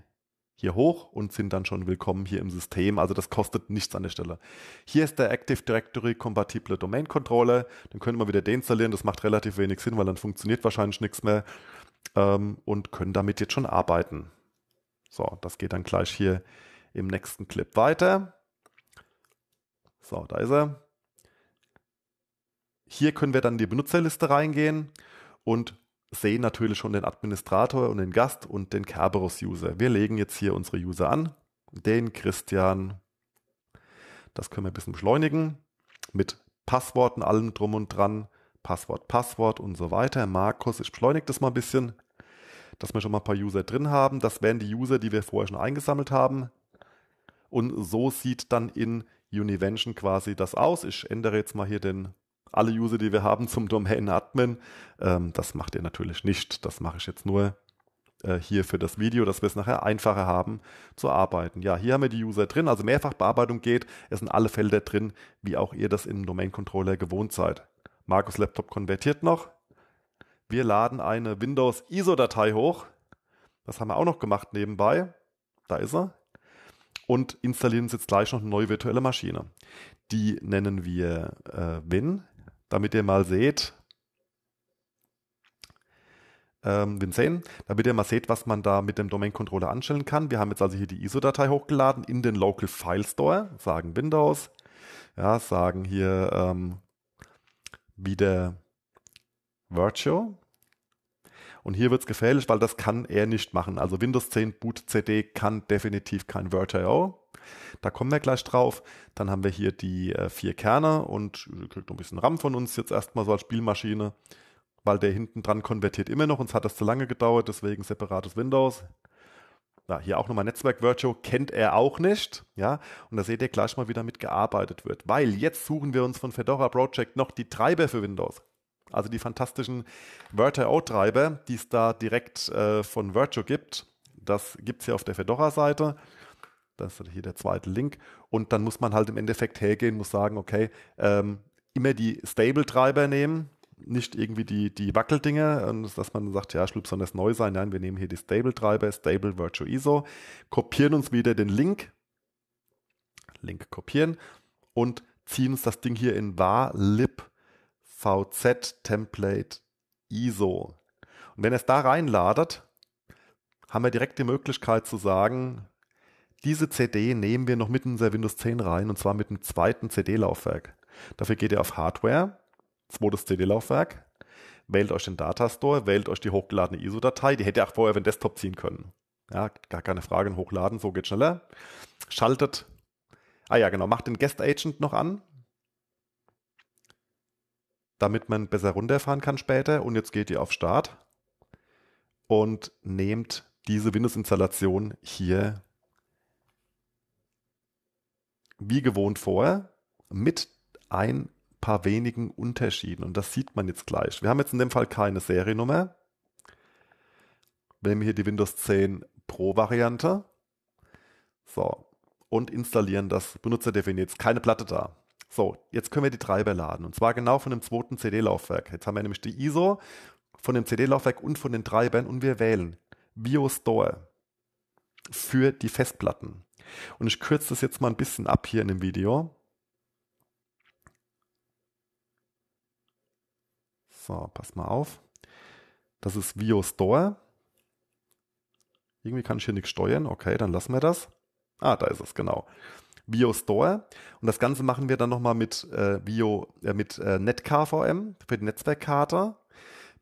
hier hoch und sind dann schon willkommen hier im System. Also das kostet nichts an der Stelle. Hier ist der Active Directory kompatible Domain Controller. Dann können wir wieder deinstallieren. Das macht relativ wenig Sinn, weil dann funktioniert wahrscheinlich nichts mehr ähm, und können damit jetzt schon arbeiten. So, das geht dann gleich hier im nächsten Clip weiter. So, da ist er. Hier können wir dann in die Benutzerliste reingehen und sehen natürlich schon den Administrator und den Gast und den Kerberos-User. Wir legen jetzt hier unsere User an, den Christian. Das können wir ein bisschen beschleunigen mit Passworten, allem drum und dran. Passwort, Passwort und so weiter. Markus, ich beschleunige das mal ein bisschen, dass wir schon mal ein paar User drin haben. Das wären die User, die wir vorher schon eingesammelt haben. Und so sieht dann in Univention quasi das aus. Ich ändere jetzt mal hier den alle User, die wir haben, zum Domain-Admin. Ähm, das macht ihr natürlich nicht. Das mache ich jetzt nur äh, hier für das Video, dass wir es nachher einfacher haben zu arbeiten. Ja, hier haben wir die User drin. Also Mehrfachbearbeitung geht. Es sind alle Felder drin, wie auch ihr das im Domain-Controller gewohnt seid. Markus Laptop konvertiert noch. Wir laden eine Windows-ISO-Datei hoch. Das haben wir auch noch gemacht nebenbei. Da ist er. Und installieren uns jetzt gleich noch eine neue virtuelle Maschine. Die nennen wir äh, Win damit ihr mal seht, ähm, Vincent, damit ihr mal seht, was man da mit dem Domain-Controller anstellen kann. Wir haben jetzt also hier die ISO-Datei hochgeladen in den Local File Store, sagen Windows, ja, sagen hier ähm, wieder Virtual und hier wird es gefährlich, weil das kann er nicht machen. Also Windows 10 Boot CD kann definitiv kein Word.io. Da kommen wir gleich drauf. Dann haben wir hier die äh, vier Kerne und äh, kriegt noch ein bisschen RAM von uns jetzt erstmal so als Spielmaschine, weil der hinten dran konvertiert immer noch. Uns hat das zu lange gedauert, deswegen separates Windows. Ja, hier auch nochmal Netzwerk Virtual kennt er auch nicht. Ja, und da seht ihr gleich mal, wie damit gearbeitet wird. Weil jetzt suchen wir uns von Fedora Project noch die Treiber für Windows. Also die fantastischen Wörter-Out-Treiber, die es da direkt äh, von Virtual gibt, das gibt es hier auf der Fedora-Seite. Das ist hier der zweite Link. Und dann muss man halt im Endeffekt hergehen, muss sagen, okay, ähm, immer die Stable-Treiber nehmen, nicht irgendwie die, die Wackeldinger, dass man sagt, ja, soll das neu sein. Nein, wir nehmen hier die Stable-Treiber, Stable Virtual ISO, kopieren uns wieder den Link, Link kopieren und ziehen uns das Ding hier in var VZ-Template ISO. Und wenn ihr es da reinladet, haben wir direkt die Möglichkeit zu sagen, diese CD nehmen wir noch mit in unser Windows 10 rein und zwar mit dem zweiten CD-Laufwerk. Dafür geht ihr auf Hardware, zweites CD-Laufwerk, wählt euch den Datastore, wählt euch die hochgeladene ISO-Datei, die hätte ihr auch vorher auf den Desktop ziehen können. Ja, gar keine Frage, hochladen, so geht schneller. Schaltet, ah ja genau, macht den Guest Agent noch an, damit man besser runterfahren kann später. Und jetzt geht ihr auf Start und nehmt diese Windows-Installation hier wie gewohnt vor mit ein paar wenigen Unterschieden. Und das sieht man jetzt gleich. Wir haben jetzt in dem Fall keine Seriennummer. Wir nehmen hier die Windows 10 Pro Variante. So. Und installieren das Benutzerdefiniert. Keine Platte da. So, jetzt können wir die Treiber laden. Und zwar genau von dem zweiten CD-Laufwerk. Jetzt haben wir nämlich die ISO von dem CD-Laufwerk und von den Treibern und wir wählen BioStore für die Festplatten. Und ich kürze das jetzt mal ein bisschen ab hier in dem Video. So, pass mal auf. Das ist VioStore. Irgendwie kann ich hier nichts steuern. Okay, dann lassen wir das. Ah, da ist es, genau. BioStore. Und das Ganze machen wir dann nochmal mit äh, Bio, äh, mit äh, NetKVM für die Netzwerkkarte,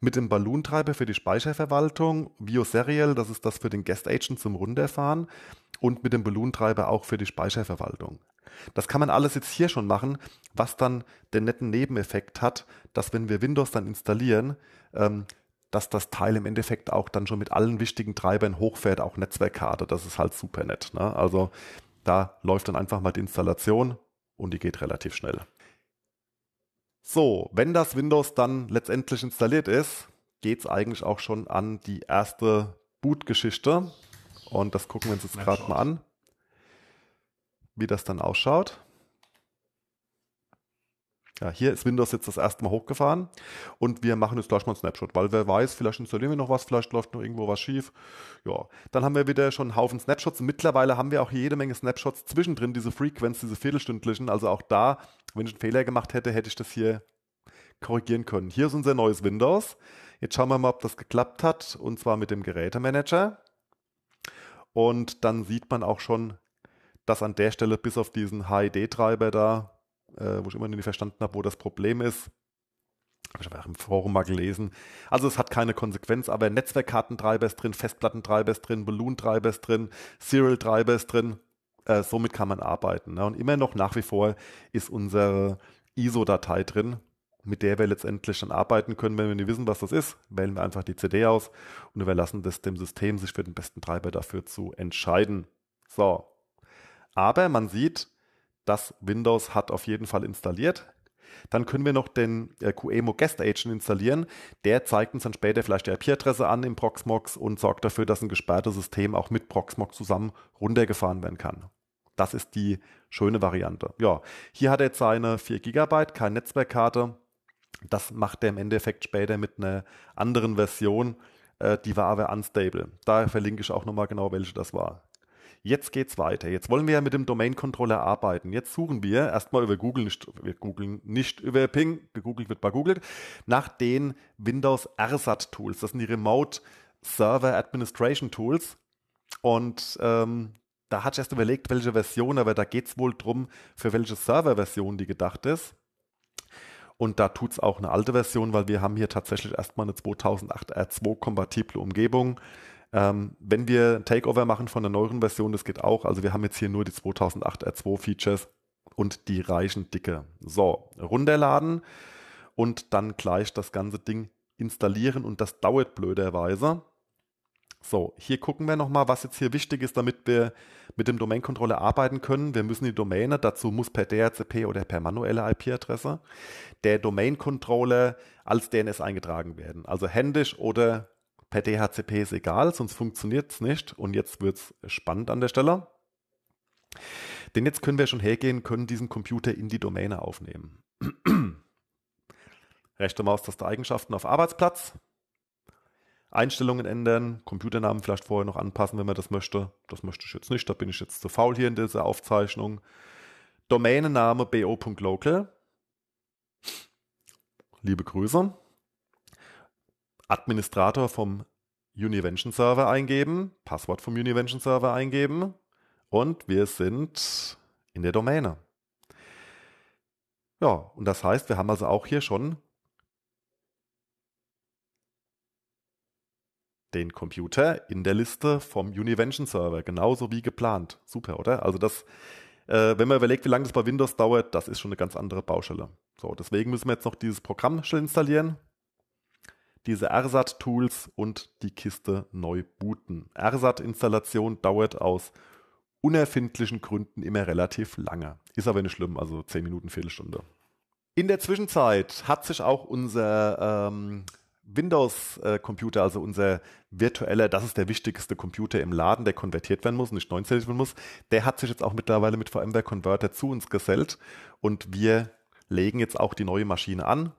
mit dem balloon für die Speicherverwaltung, BioSerial, das ist das für den Guest Agent zum Runterfahren und mit dem balloon auch für die Speicherverwaltung. Das kann man alles jetzt hier schon machen, was dann den netten Nebeneffekt hat, dass wenn wir Windows dann installieren, ähm, dass das Teil im Endeffekt auch dann schon mit allen wichtigen Treibern hochfährt, auch Netzwerkkarte. Das ist halt super nett. Ne? Also da läuft dann einfach mal die Installation und die geht relativ schnell. So, wenn das Windows dann letztendlich installiert ist, geht es eigentlich auch schon an die erste Boot-Geschichte. Und das gucken wir uns jetzt gerade mal an, wie das dann ausschaut. Ja, hier ist Windows jetzt das erste Mal hochgefahren und wir machen jetzt gleich mal einen Snapshot, weil wer weiß, vielleicht installieren wir noch was, vielleicht läuft noch irgendwo was schief. Ja, dann haben wir wieder schon einen Haufen Snapshots. Mittlerweile haben wir auch jede Menge Snapshots zwischendrin, diese Frequenz, diese viertelstündlichen. Also auch da, wenn ich einen Fehler gemacht hätte, hätte ich das hier korrigieren können. Hier ist unser neues Windows. Jetzt schauen wir mal, ob das geklappt hat und zwar mit dem Gerätemanager. Und dann sieht man auch schon, dass an der Stelle bis auf diesen HID-Treiber e da äh, wo ich immer noch nicht verstanden habe, wo das Problem ist. Habe ich aber auch im Forum mal gelesen. Also es hat keine Konsequenz, aber Netzwerkkartentreiber ist drin, Festplattentreiber ist drin, Balloon-Treiber ist drin, Serial-Treiber ist drin. Äh, somit kann man arbeiten. Ne? Und immer noch nach wie vor ist unsere ISO-Datei drin, mit der wir letztendlich dann arbeiten können. Wenn wir nicht wissen, was das ist, wählen wir einfach die CD aus und überlassen das dem System, sich für den besten Treiber dafür zu entscheiden. So. Aber man sieht, das Windows hat auf jeden Fall installiert. Dann können wir noch den äh, QEMO Guest Agent installieren. Der zeigt uns dann später vielleicht die IP-Adresse an im Proxmox und sorgt dafür, dass ein gesperrtes System auch mit Proxmox zusammen runtergefahren werden kann. Das ist die schöne Variante. Ja, hier hat er jetzt seine 4 GB, keine Netzwerkkarte. Das macht er im Endeffekt später mit einer anderen Version. Äh, die war aber unstable. Da verlinke ich auch nochmal genau, welche das war. Jetzt geht's weiter. Jetzt wollen wir ja mit dem Domain-Controller arbeiten. Jetzt suchen wir erstmal über Google, nicht, wir googeln nicht über Ping, gegoogelt wird bei Google, nach den Windows RSAT-Tools. Das sind die Remote Server Administration Tools. Und ähm, da hatte ich erst überlegt, welche Version, aber da geht es wohl drum, für welche Serverversion die gedacht ist. Und da tut es auch eine alte Version, weil wir haben hier tatsächlich erstmal eine 2008 R2-kompatible Umgebung. Ähm, wenn wir ein Takeover machen von der neueren Version, das geht auch. Also wir haben jetzt hier nur die 2008 R2 Features und die reichen dicke. So, runterladen und dann gleich das ganze Ding installieren und das dauert blöderweise. So, hier gucken wir nochmal, was jetzt hier wichtig ist, damit wir mit dem Domain-Controller arbeiten können. Wir müssen die Domäne, dazu muss per DHCP oder per manuelle IP-Adresse der Domain-Controller als DNS eingetragen werden. Also händisch oder Per DHCP ist egal, sonst funktioniert es nicht. Und jetzt wird es spannend an der Stelle. Denn jetzt können wir schon hergehen, können diesen Computer in die Domäne aufnehmen. Rechte Maustaste Eigenschaften auf Arbeitsplatz. Einstellungen ändern, Computernamen vielleicht vorher noch anpassen, wenn man das möchte. Das möchte ich jetzt nicht, da bin ich jetzt zu faul hier in dieser Aufzeichnung. Domänenname bo.local. Liebe Grüße. Administrator vom Univention Server eingeben, Passwort vom Univention Server eingeben und wir sind in der Domäne. Ja, und das heißt, wir haben also auch hier schon den Computer in der Liste vom Univention Server, genauso wie geplant. Super, oder? Also das, äh, wenn man überlegt, wie lange das bei Windows dauert, das ist schon eine ganz andere Baustelle. So, deswegen müssen wir jetzt noch dieses Programm schnell installieren diese RSAT-Tools und die Kiste neu booten. RSAT-Installation dauert aus unerfindlichen Gründen immer relativ lange. Ist aber nicht schlimm, also 10 Minuten, Viertelstunde. In der Zwischenzeit hat sich auch unser ähm, Windows-Computer, also unser virtueller, das ist der wichtigste Computer im Laden, der konvertiert werden muss, nicht neu installiert werden muss, der hat sich jetzt auch mittlerweile mit VMware Converter zu uns gesellt und wir legen jetzt auch die neue Maschine an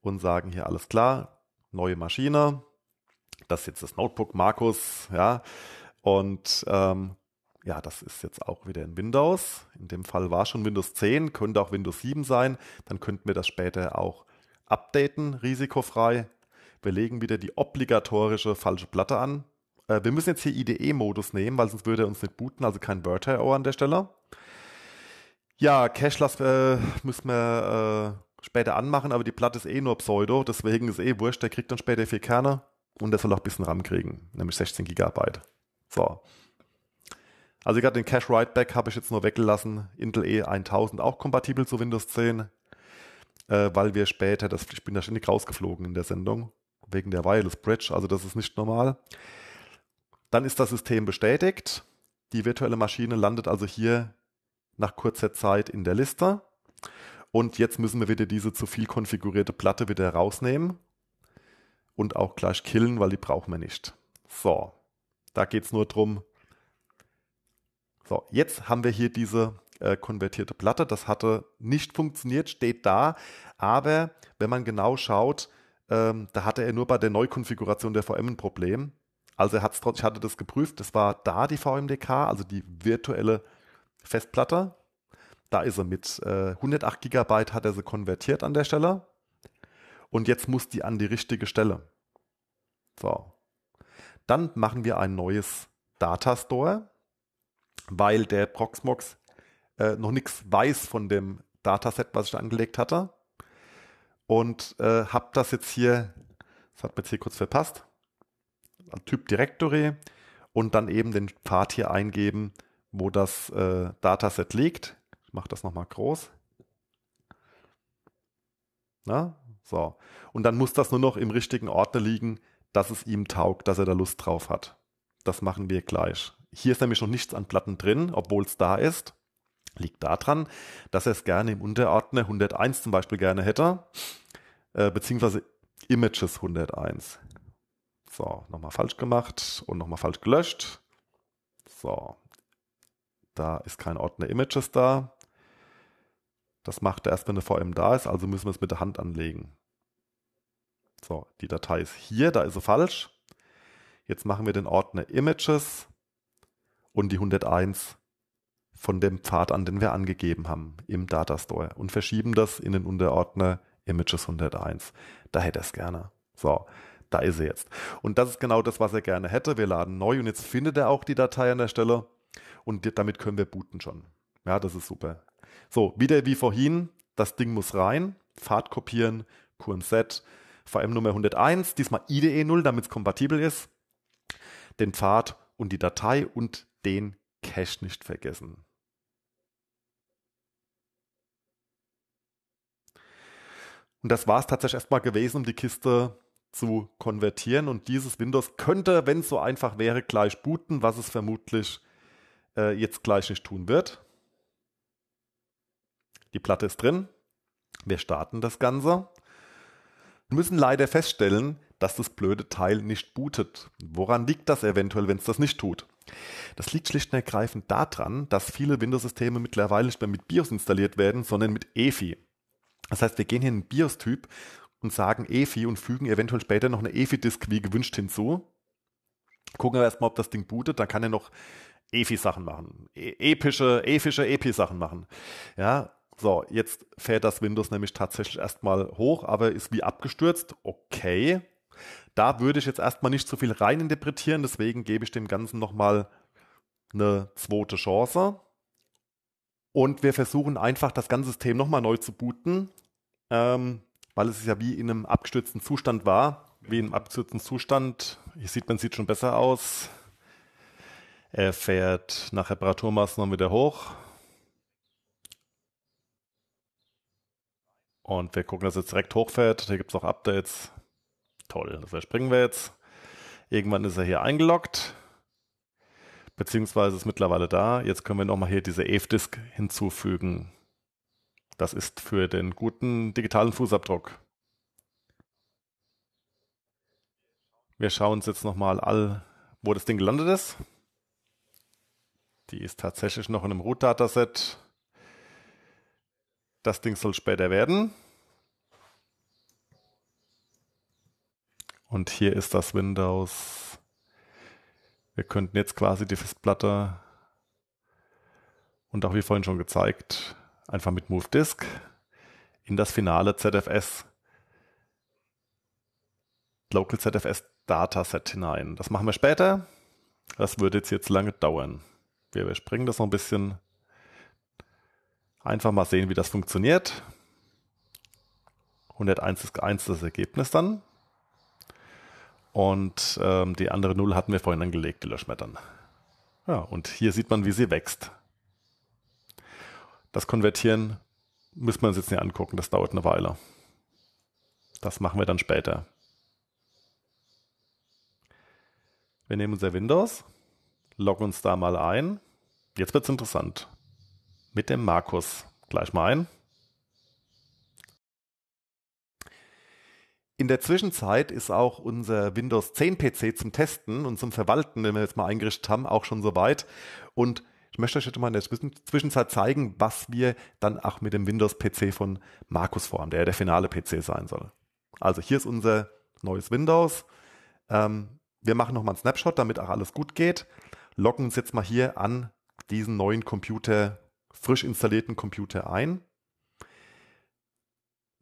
und sagen hier alles klar, neue Maschine. Das ist jetzt das Notebook Markus, ja. Und ähm, ja, das ist jetzt auch wieder in Windows. In dem Fall war schon Windows 10, könnte auch Windows 7 sein. Dann könnten wir das später auch updaten, risikofrei. Wir legen wieder die obligatorische falsche Platte an. Äh, wir müssen jetzt hier IDE-Modus nehmen, weil sonst würde er uns nicht booten, also kein Word-Error an der Stelle. Ja, Cache äh, müssen wir äh, später anmachen, aber die Platte ist eh nur Pseudo, deswegen ist eh wurscht, der kriegt dann später vier Kerne und der soll auch ein bisschen RAM kriegen, nämlich 16 GB. So. Also gerade den Cache Writeback habe ich jetzt nur weggelassen, Intel E1000 auch kompatibel zu Windows 10, äh, weil wir später, das, ich bin da ständig rausgeflogen in der Sendung, wegen der Wireless Bridge, also das ist nicht normal. Dann ist das System bestätigt, die virtuelle Maschine landet also hier nach kurzer Zeit in der Liste und jetzt müssen wir wieder diese zu viel konfigurierte Platte wieder rausnehmen und auch gleich killen, weil die brauchen wir nicht. So, da geht es nur drum. So, jetzt haben wir hier diese äh, konvertierte Platte. Das hatte nicht funktioniert, steht da. Aber wenn man genau schaut, ähm, da hatte er nur bei der Neukonfiguration der VM ein Problem. Also er hat's, ich hatte das geprüft, das war da die VMDK, also die virtuelle Festplatte. Da ist er mit äh, 108 Gigabyte hat er sie konvertiert an der Stelle. Und jetzt muss die an die richtige Stelle. So. Dann machen wir ein neues Datastore, weil der Proxmox äh, noch nichts weiß von dem Dataset, was ich angelegt hatte. Und äh, habe das jetzt hier, das hat man jetzt hier kurz verpasst, Typ Directory und dann eben den Pfad hier eingeben, wo das äh, Dataset liegt. Mach das nochmal groß. Na? So. Und dann muss das nur noch im richtigen Ordner liegen, dass es ihm taugt, dass er da Lust drauf hat. Das machen wir gleich. Hier ist nämlich noch nichts an Platten drin, obwohl es da ist. Liegt daran, dass er es gerne im Unterordner 101 zum Beispiel gerne hätte, äh, beziehungsweise Images 101. So, nochmal falsch gemacht und nochmal falsch gelöscht. So, da ist kein Ordner Images da. Das macht er erst, wenn eine VM da ist, also müssen wir es mit der Hand anlegen. So, die Datei ist hier, da ist sie falsch. Jetzt machen wir den Ordner Images und die 101 von dem Pfad an, den wir angegeben haben im Datastore und verschieben das in den Unterordner Images 101. Da hätte er es gerne. So, da ist er jetzt. Und das ist genau das, was er gerne hätte. Wir laden neu und jetzt findet er auch die Datei an der Stelle und damit können wir booten schon. Ja, das ist super. So, wieder wie vorhin, das Ding muss rein, Pfad kopieren, QMZ, VM-Nummer 101, diesmal IDE0, damit es kompatibel ist, den Pfad und die Datei und den Cache nicht vergessen. Und das war es tatsächlich erstmal gewesen, um die Kiste zu konvertieren. Und dieses Windows könnte, wenn es so einfach wäre, gleich booten, was es vermutlich äh, jetzt gleich nicht tun wird. Die Platte ist drin. Wir starten das Ganze. Wir müssen leider feststellen, dass das blöde Teil nicht bootet. Woran liegt das eventuell, wenn es das nicht tut? Das liegt schlicht und ergreifend daran, dass viele Windows-Systeme mittlerweile nicht mehr mit BIOS installiert werden, sondern mit EFI. Das heißt, wir gehen hier in den BIOS-Typ und sagen EFI und fügen eventuell später noch eine EFI-Disk wie gewünscht hinzu. Gucken wir erstmal, ob das Ding bootet, dann kann er noch EFI-Sachen machen. E epische, efische EPI-Sachen machen. Ja, so, jetzt fährt das Windows nämlich tatsächlich erstmal hoch, aber ist wie abgestürzt. Okay. Da würde ich jetzt erstmal nicht so viel reininterpretieren, deswegen gebe ich dem Ganzen nochmal eine zweite Chance. Und wir versuchen einfach das ganze System nochmal neu zu booten, ähm, weil es ja wie in einem abgestürzten Zustand war. Wie in einem abgestürzten Zustand. Hier sieht man, sieht schon besser aus. Er fährt nach Reparaturmaßnahmen wieder hoch. Und wir gucken, dass es direkt hochfährt. Hier gibt es auch Updates. Toll, das überspringen wir jetzt. Irgendwann ist er hier eingeloggt. Beziehungsweise ist mittlerweile da. Jetzt können wir nochmal hier diese EVE-Disk hinzufügen. Das ist für den guten digitalen Fußabdruck. Wir schauen uns jetzt nochmal all, wo das Ding gelandet ist. Die ist tatsächlich noch in einem Root-Dataset. Das Ding soll später werden. Und hier ist das Windows. Wir könnten jetzt quasi die Festplatte und auch wie vorhin schon gezeigt, einfach mit Move Disk in das finale ZFS Local ZFS Dataset hinein. Das machen wir später. Das würde jetzt, jetzt lange dauern. Wir springen das noch ein bisschen. Einfach mal sehen, wie das funktioniert. 101 ist 1 das Ergebnis dann. Und ähm, die andere 0 hatten wir vorhin angelegt, die Löschmettern. Ja, und hier sieht man, wie sie wächst. Das Konvertieren müssen wir uns jetzt nicht angucken, das dauert eine Weile. Das machen wir dann später. Wir nehmen unser Windows, loggen uns da mal ein. Jetzt wird es interessant mit dem Markus gleich mal ein. In der Zwischenzeit ist auch unser Windows 10 PC zum Testen und zum Verwalten, den wir jetzt mal eingerichtet haben, auch schon soweit. Und ich möchte euch jetzt mal in der Zwischenzeit zeigen, was wir dann auch mit dem Windows PC von Markus vorhaben, der ja der finale PC sein soll. Also hier ist unser neues Windows. Ähm, wir machen nochmal einen Snapshot, damit auch alles gut geht. Loggen uns jetzt mal hier an diesen neuen Computer frisch installierten Computer ein,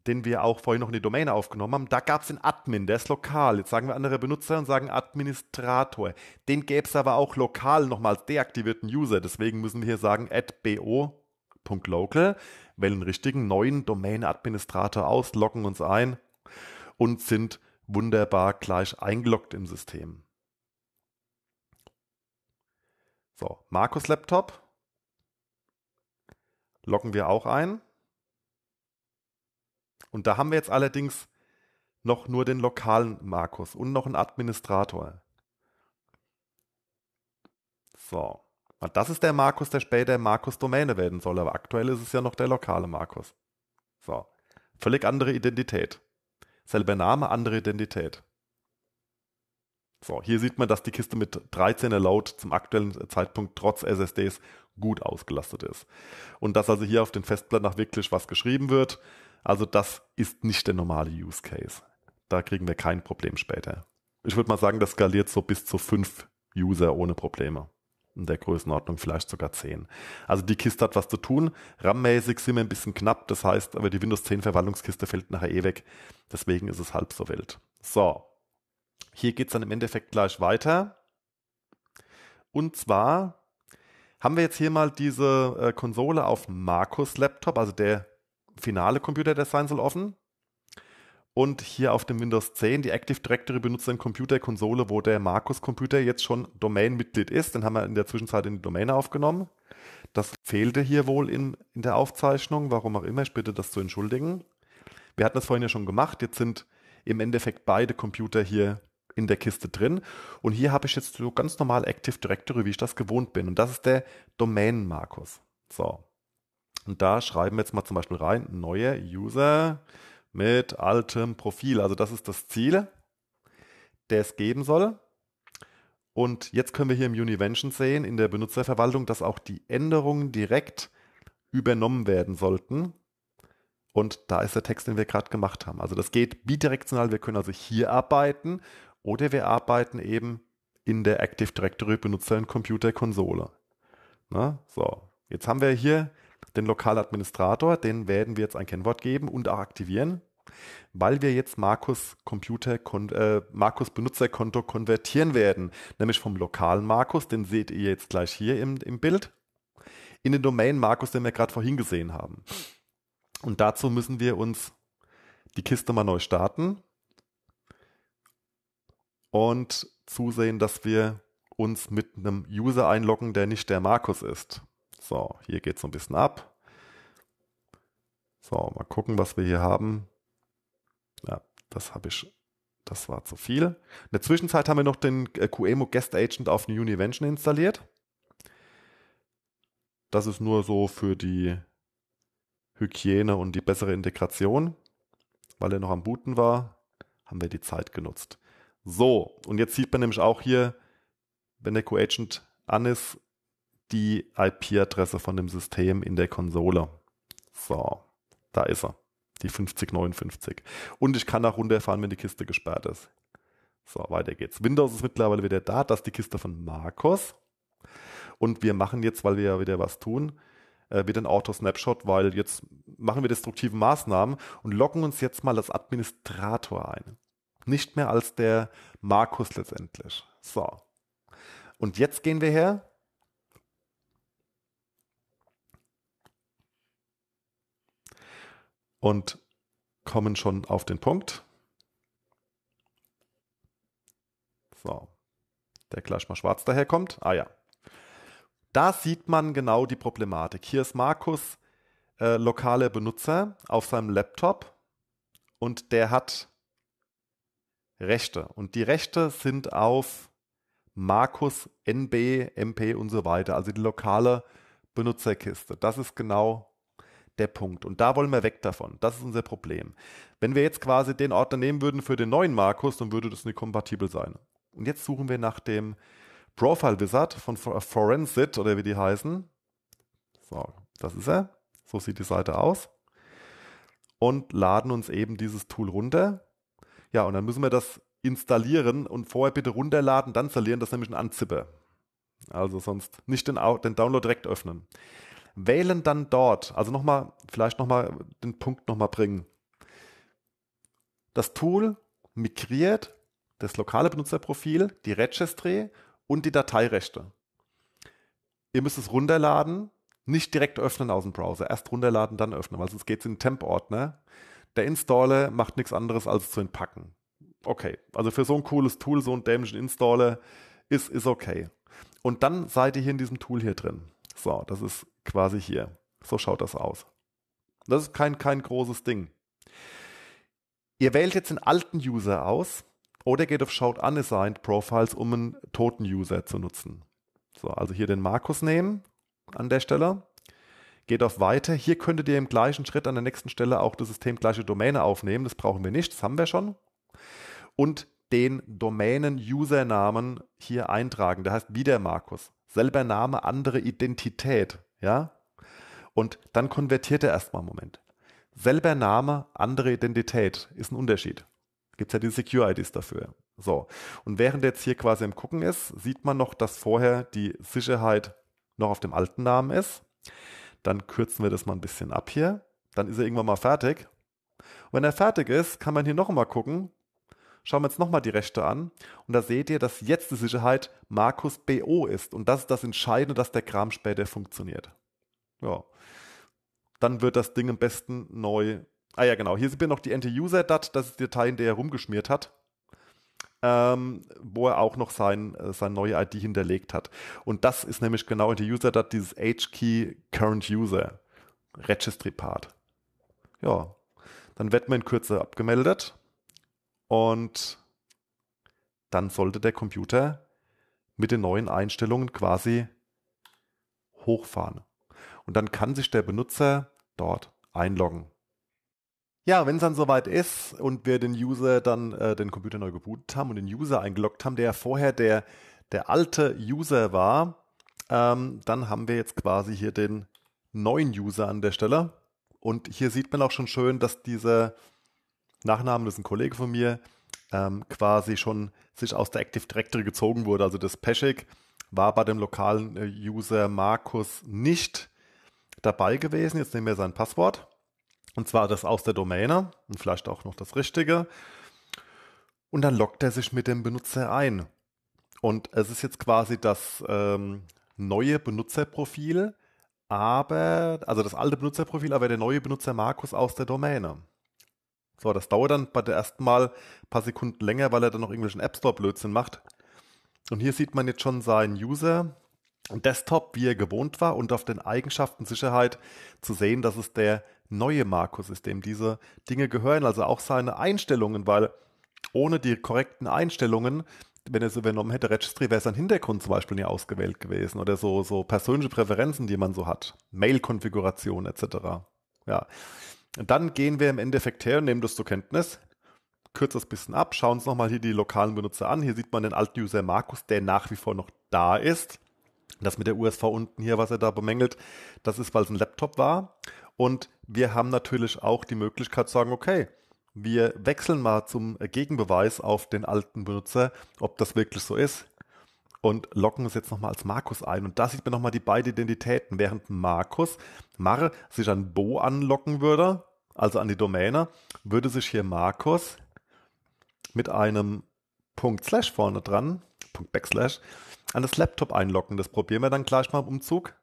den wir auch vorhin noch in die Domäne aufgenommen haben. Da gab es den Admin, der ist lokal. Jetzt sagen wir andere Benutzer und sagen Administrator. Den gäbe es aber auch lokal nochmal als deaktivierten User. Deswegen müssen wir hier sagen adbo.local, wählen richtigen neuen Domain-Administrator aus, loggen uns ein und sind wunderbar gleich eingeloggt im System. So, Markus Laptop, loggen wir auch ein. Und da haben wir jetzt allerdings noch nur den lokalen Markus und noch einen Administrator. So. Das ist der Markus, der später Markus Domäne werden soll, aber aktuell ist es ja noch der lokale Markus. So. Völlig andere Identität. Selber Name, andere Identität. So, hier sieht man, dass die Kiste mit 13er Load zum aktuellen Zeitpunkt trotz SSDs gut ausgelastet ist. Und dass also hier auf den Festplatten nach wirklich was geschrieben wird, also das ist nicht der normale Use Case. Da kriegen wir kein Problem später. Ich würde mal sagen, das skaliert so bis zu fünf User ohne Probleme. In der Größenordnung vielleicht sogar zehn. Also die Kiste hat was zu tun. RAM-mäßig sind wir ein bisschen knapp. Das heißt, aber die Windows 10 Verwaltungskiste fällt nachher eh weg. Deswegen ist es halb so wild. So. Hier geht es dann im Endeffekt gleich weiter. Und zwar haben wir jetzt hier mal diese äh, Konsole auf Markus Laptop, also der finale Computer, der sein soll, offen. Und hier auf dem Windows 10, die Active Directory benutzt einen Computer, Konsole, wo der Markus Computer jetzt schon Domain-Mitglied ist. Den haben wir in der Zwischenzeit in die Domain aufgenommen. Das fehlte hier wohl in, in der Aufzeichnung, warum auch immer, ich bitte das zu entschuldigen. Wir hatten das vorhin ja schon gemacht, jetzt sind im Endeffekt beide Computer hier in der Kiste drin. Und hier habe ich jetzt so ganz normal Active Directory, wie ich das gewohnt bin. Und das ist der Domain-Markus. So. Und da schreiben wir jetzt mal zum Beispiel rein, neue User mit altem Profil. Also das ist das Ziel, der es geben soll. Und jetzt können wir hier im Univention sehen, in der Benutzerverwaltung, dass auch die Änderungen direkt übernommen werden sollten. Und da ist der Text, den wir gerade gemacht haben. Also das geht bidirektional. Wir können also hier arbeiten oder wir arbeiten eben in der Active Directory Benutzer in Computer Konsole. Na, ne? so, jetzt haben wir hier den Lokaladministrator, den werden wir jetzt ein Kennwort geben und auch aktivieren, weil wir jetzt Markus Computer äh, Markus Benutzerkonto konvertieren werden, nämlich vom lokalen Markus, den seht ihr jetzt gleich hier im, im Bild, in den Domain Markus, den wir gerade vorhin gesehen haben. Und dazu müssen wir uns die Kiste mal neu starten und zusehen, dass wir uns mit einem User einloggen, der nicht der Markus ist. So, hier geht es so ein bisschen ab. So, mal gucken, was wir hier haben. Ja, das habe ich. Das war zu viel. In der Zwischenzeit haben wir noch den äh, QEMO Guest Agent auf New Univention installiert. Das ist nur so für die Hygiene und die bessere Integration. Weil er noch am Booten war, haben wir die Zeit genutzt. So, und jetzt sieht man nämlich auch hier, wenn der Co-Agent an ist, die IP-Adresse von dem System in der Konsole. So, da ist er. Die 5059. Und ich kann auch runterfahren, wenn die Kiste gesperrt ist. So, weiter geht's. Windows ist mittlerweile wieder da. Das ist die Kiste von Markus. Und wir machen jetzt, weil wir ja wieder was tun, äh, wieder ein Auto-Snapshot, weil jetzt machen wir destruktive Maßnahmen und locken uns jetzt mal als Administrator ein. Nicht mehr als der Markus letztendlich. So. Und jetzt gehen wir her. Und kommen schon auf den Punkt. So. Der gleich mal schwarz daherkommt. Ah ja. Da sieht man genau die Problematik. Hier ist Markus äh, lokaler Benutzer auf seinem Laptop und der hat Rechte. Und die Rechte sind auf Markus, NB, MP und so weiter, also die lokale Benutzerkiste. Das ist genau der Punkt. Und da wollen wir weg davon. Das ist unser Problem. Wenn wir jetzt quasi den Ordner nehmen würden für den neuen Markus, dann würde das nicht kompatibel sein. Und jetzt suchen wir nach dem Profile Wizard von Forensit oder wie die heißen. So, das ist er. So sieht die Seite aus. Und laden uns eben dieses Tool runter. Ja, und dann müssen wir das installieren und vorher bitte runterladen, dann installieren. Das ist nämlich ein Anzipper. Also sonst nicht den, den Download direkt öffnen. Wählen dann dort, also nochmal, vielleicht nochmal den Punkt nochmal bringen. Das Tool migriert das lokale Benutzerprofil, die Registry und die Dateirechte. Ihr müsst es runterladen, nicht direkt öffnen aus dem Browser. Erst runterladen, dann öffnen, weil sonst geht es in den Temp-Ordner. Der Installer macht nichts anderes als zu entpacken. Okay, also für so ein cooles Tool, so ein Damage Installer, ist, ist okay. Und dann seid ihr hier in diesem Tool hier drin. So, das ist quasi hier. So schaut das aus. Das ist kein, kein großes Ding. Ihr wählt jetzt den alten User aus oder geht auf Shout Unassigned Profiles, um einen toten User zu nutzen. So, also hier den Markus nehmen an der Stelle geht auf Weiter. Hier könntet ihr im gleichen Schritt an der nächsten Stelle auch das System gleiche Domäne aufnehmen. Das brauchen wir nicht, das haben wir schon. Und den Domänen-Usernamen hier eintragen. Der heißt wieder Markus. Selber Name, andere Identität. Ja? Und dann konvertiert er erstmal einen Moment. Selber Name, andere Identität ist ein Unterschied. Gibt es ja die Secure-IDs dafür. So. Und während er jetzt hier quasi im Gucken ist, sieht man noch, dass vorher die Sicherheit noch auf dem alten Namen ist. Dann kürzen wir das mal ein bisschen ab hier. Dann ist er irgendwann mal fertig. Und wenn er fertig ist, kann man hier noch mal gucken. Schauen wir uns nochmal die Rechte an. Und da seht ihr, dass jetzt die Sicherheit Markus BO ist. Und das ist das Entscheidende, dass der Kram später funktioniert. Ja. Dann wird das Ding am besten neu. Ah ja, genau. Hier sind wir noch die Enter user dat Das ist die Datei, in der er rumgeschmiert hat ähm, wo er auch noch sein, äh, seine neue ID hinterlegt hat. Und das ist nämlich genau in der User-Dat dieses HKey Current User Registry Part. Ja, dann wird man in Kürze abgemeldet und dann sollte der Computer mit den neuen Einstellungen quasi hochfahren. Und dann kann sich der Benutzer dort einloggen. Ja, wenn es dann soweit ist und wir den User dann äh, den Computer neu gebootet haben und den User eingeloggt haben, der vorher der, der alte User war, ähm, dann haben wir jetzt quasi hier den neuen User an der Stelle. Und hier sieht man auch schon schön, dass dieser Nachname, das ist ein Kollege von mir, ähm, quasi schon sich aus der Active Directory gezogen wurde. Also das Peshek war bei dem lokalen äh, User Markus nicht dabei gewesen. Jetzt nehmen wir sein Passwort und zwar das aus der Domäne und vielleicht auch noch das Richtige. Und dann lockt er sich mit dem Benutzer ein. Und es ist jetzt quasi das ähm, neue Benutzerprofil, aber, also das alte Benutzerprofil, aber der neue Benutzer Markus aus der Domäne. So, das dauert dann bei der ersten Mal ein paar Sekunden länger, weil er dann noch irgendwelchen App Store Blödsinn macht. Und hier sieht man jetzt schon seinen User, Desktop, wie er gewohnt war und auf den Eigenschaften Sicherheit zu sehen, dass es der neue Markus ist, dem diese Dinge gehören, also auch seine Einstellungen, weil ohne die korrekten Einstellungen, wenn er es übernommen hätte, Registry, wäre sein Hintergrund zum Beispiel nie ausgewählt gewesen oder so, so persönliche Präferenzen, die man so hat, Mail-Konfiguration etc. Ja. Und dann gehen wir im Endeffekt her und nehmen das zur Kenntnis, kürzen das bisschen ab, schauen uns nochmal hier die lokalen Benutzer an. Hier sieht man den alten user Markus, der nach wie vor noch da ist. Das mit der USV unten hier, was er da bemängelt, das ist, weil es ein Laptop war. Und wir haben natürlich auch die Möglichkeit zu sagen, okay, wir wechseln mal zum Gegenbeweis auf den alten Benutzer, ob das wirklich so ist. Und locken es jetzt nochmal als Markus ein. Und da sieht man nochmal die beiden Identitäten. Während Markus Mar sich an Bo anlocken würde, also an die Domäne, würde sich hier Markus mit einem Punkt Slash vorne dran, Punkt Backslash, an das Laptop einlocken. Das probieren wir dann gleich mal im Umzug.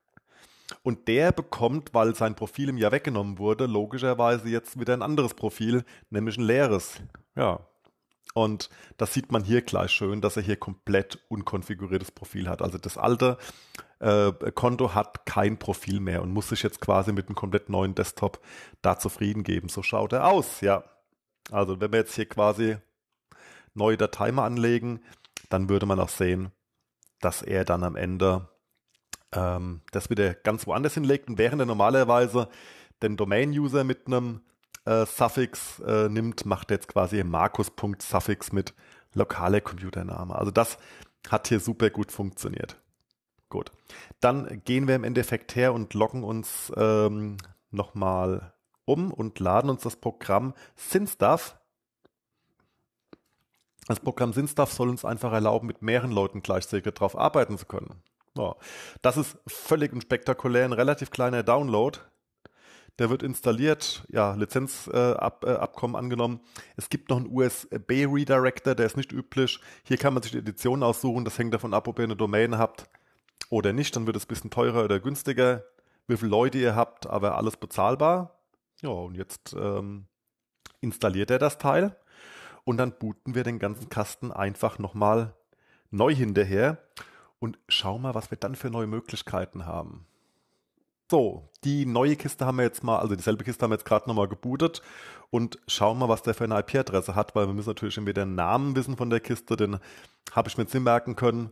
Und der bekommt, weil sein Profil ihm ja weggenommen wurde, logischerweise jetzt wieder ein anderes Profil, nämlich ein leeres. Ja. Und das sieht man hier gleich schön, dass er hier komplett unkonfiguriertes Profil hat. Also das alte äh, Konto hat kein Profil mehr und muss sich jetzt quasi mit einem komplett neuen Desktop da zufrieden geben. So schaut er aus, ja. Also wenn wir jetzt hier quasi neue Dateien anlegen, dann würde man auch sehen, dass er dann am Ende ähm, das wieder ganz woanders hinlegt und während er normalerweise den Domain-User mit einem äh, Suffix äh, nimmt, macht er jetzt quasi Markus.Suffix mit lokaler Computername. Also das hat hier super gut funktioniert. Gut, dann gehen wir im Endeffekt her und loggen uns ähm, nochmal um und laden uns das Programm SynStuff. Das Programm SynStuff soll uns einfach erlauben, mit mehreren Leuten gleichzeitig drauf arbeiten zu können. Ja. Das ist völlig unspektakulär, ein relativ kleiner Download. Der wird installiert, ja, Lizenzabkommen äh, äh, angenommen. Es gibt noch einen USB-Redirector, der ist nicht üblich. Hier kann man sich die Edition aussuchen, das hängt davon ab, ob ihr eine Domain habt oder nicht. Dann wird es ein bisschen teurer oder günstiger, wie viele Leute ihr habt, aber alles bezahlbar. Ja, und jetzt ähm, installiert er das Teil und dann booten wir den ganzen Kasten einfach nochmal neu hinterher und schau mal, was wir dann für neue Möglichkeiten haben. So, die neue Kiste haben wir jetzt mal, also dieselbe Kiste haben wir jetzt gerade nochmal gebootet und schauen mal, was der für eine IP-Adresse hat, weil wir müssen natürlich entweder den Namen wissen von der Kiste, den habe ich mir jetzt nicht merken können.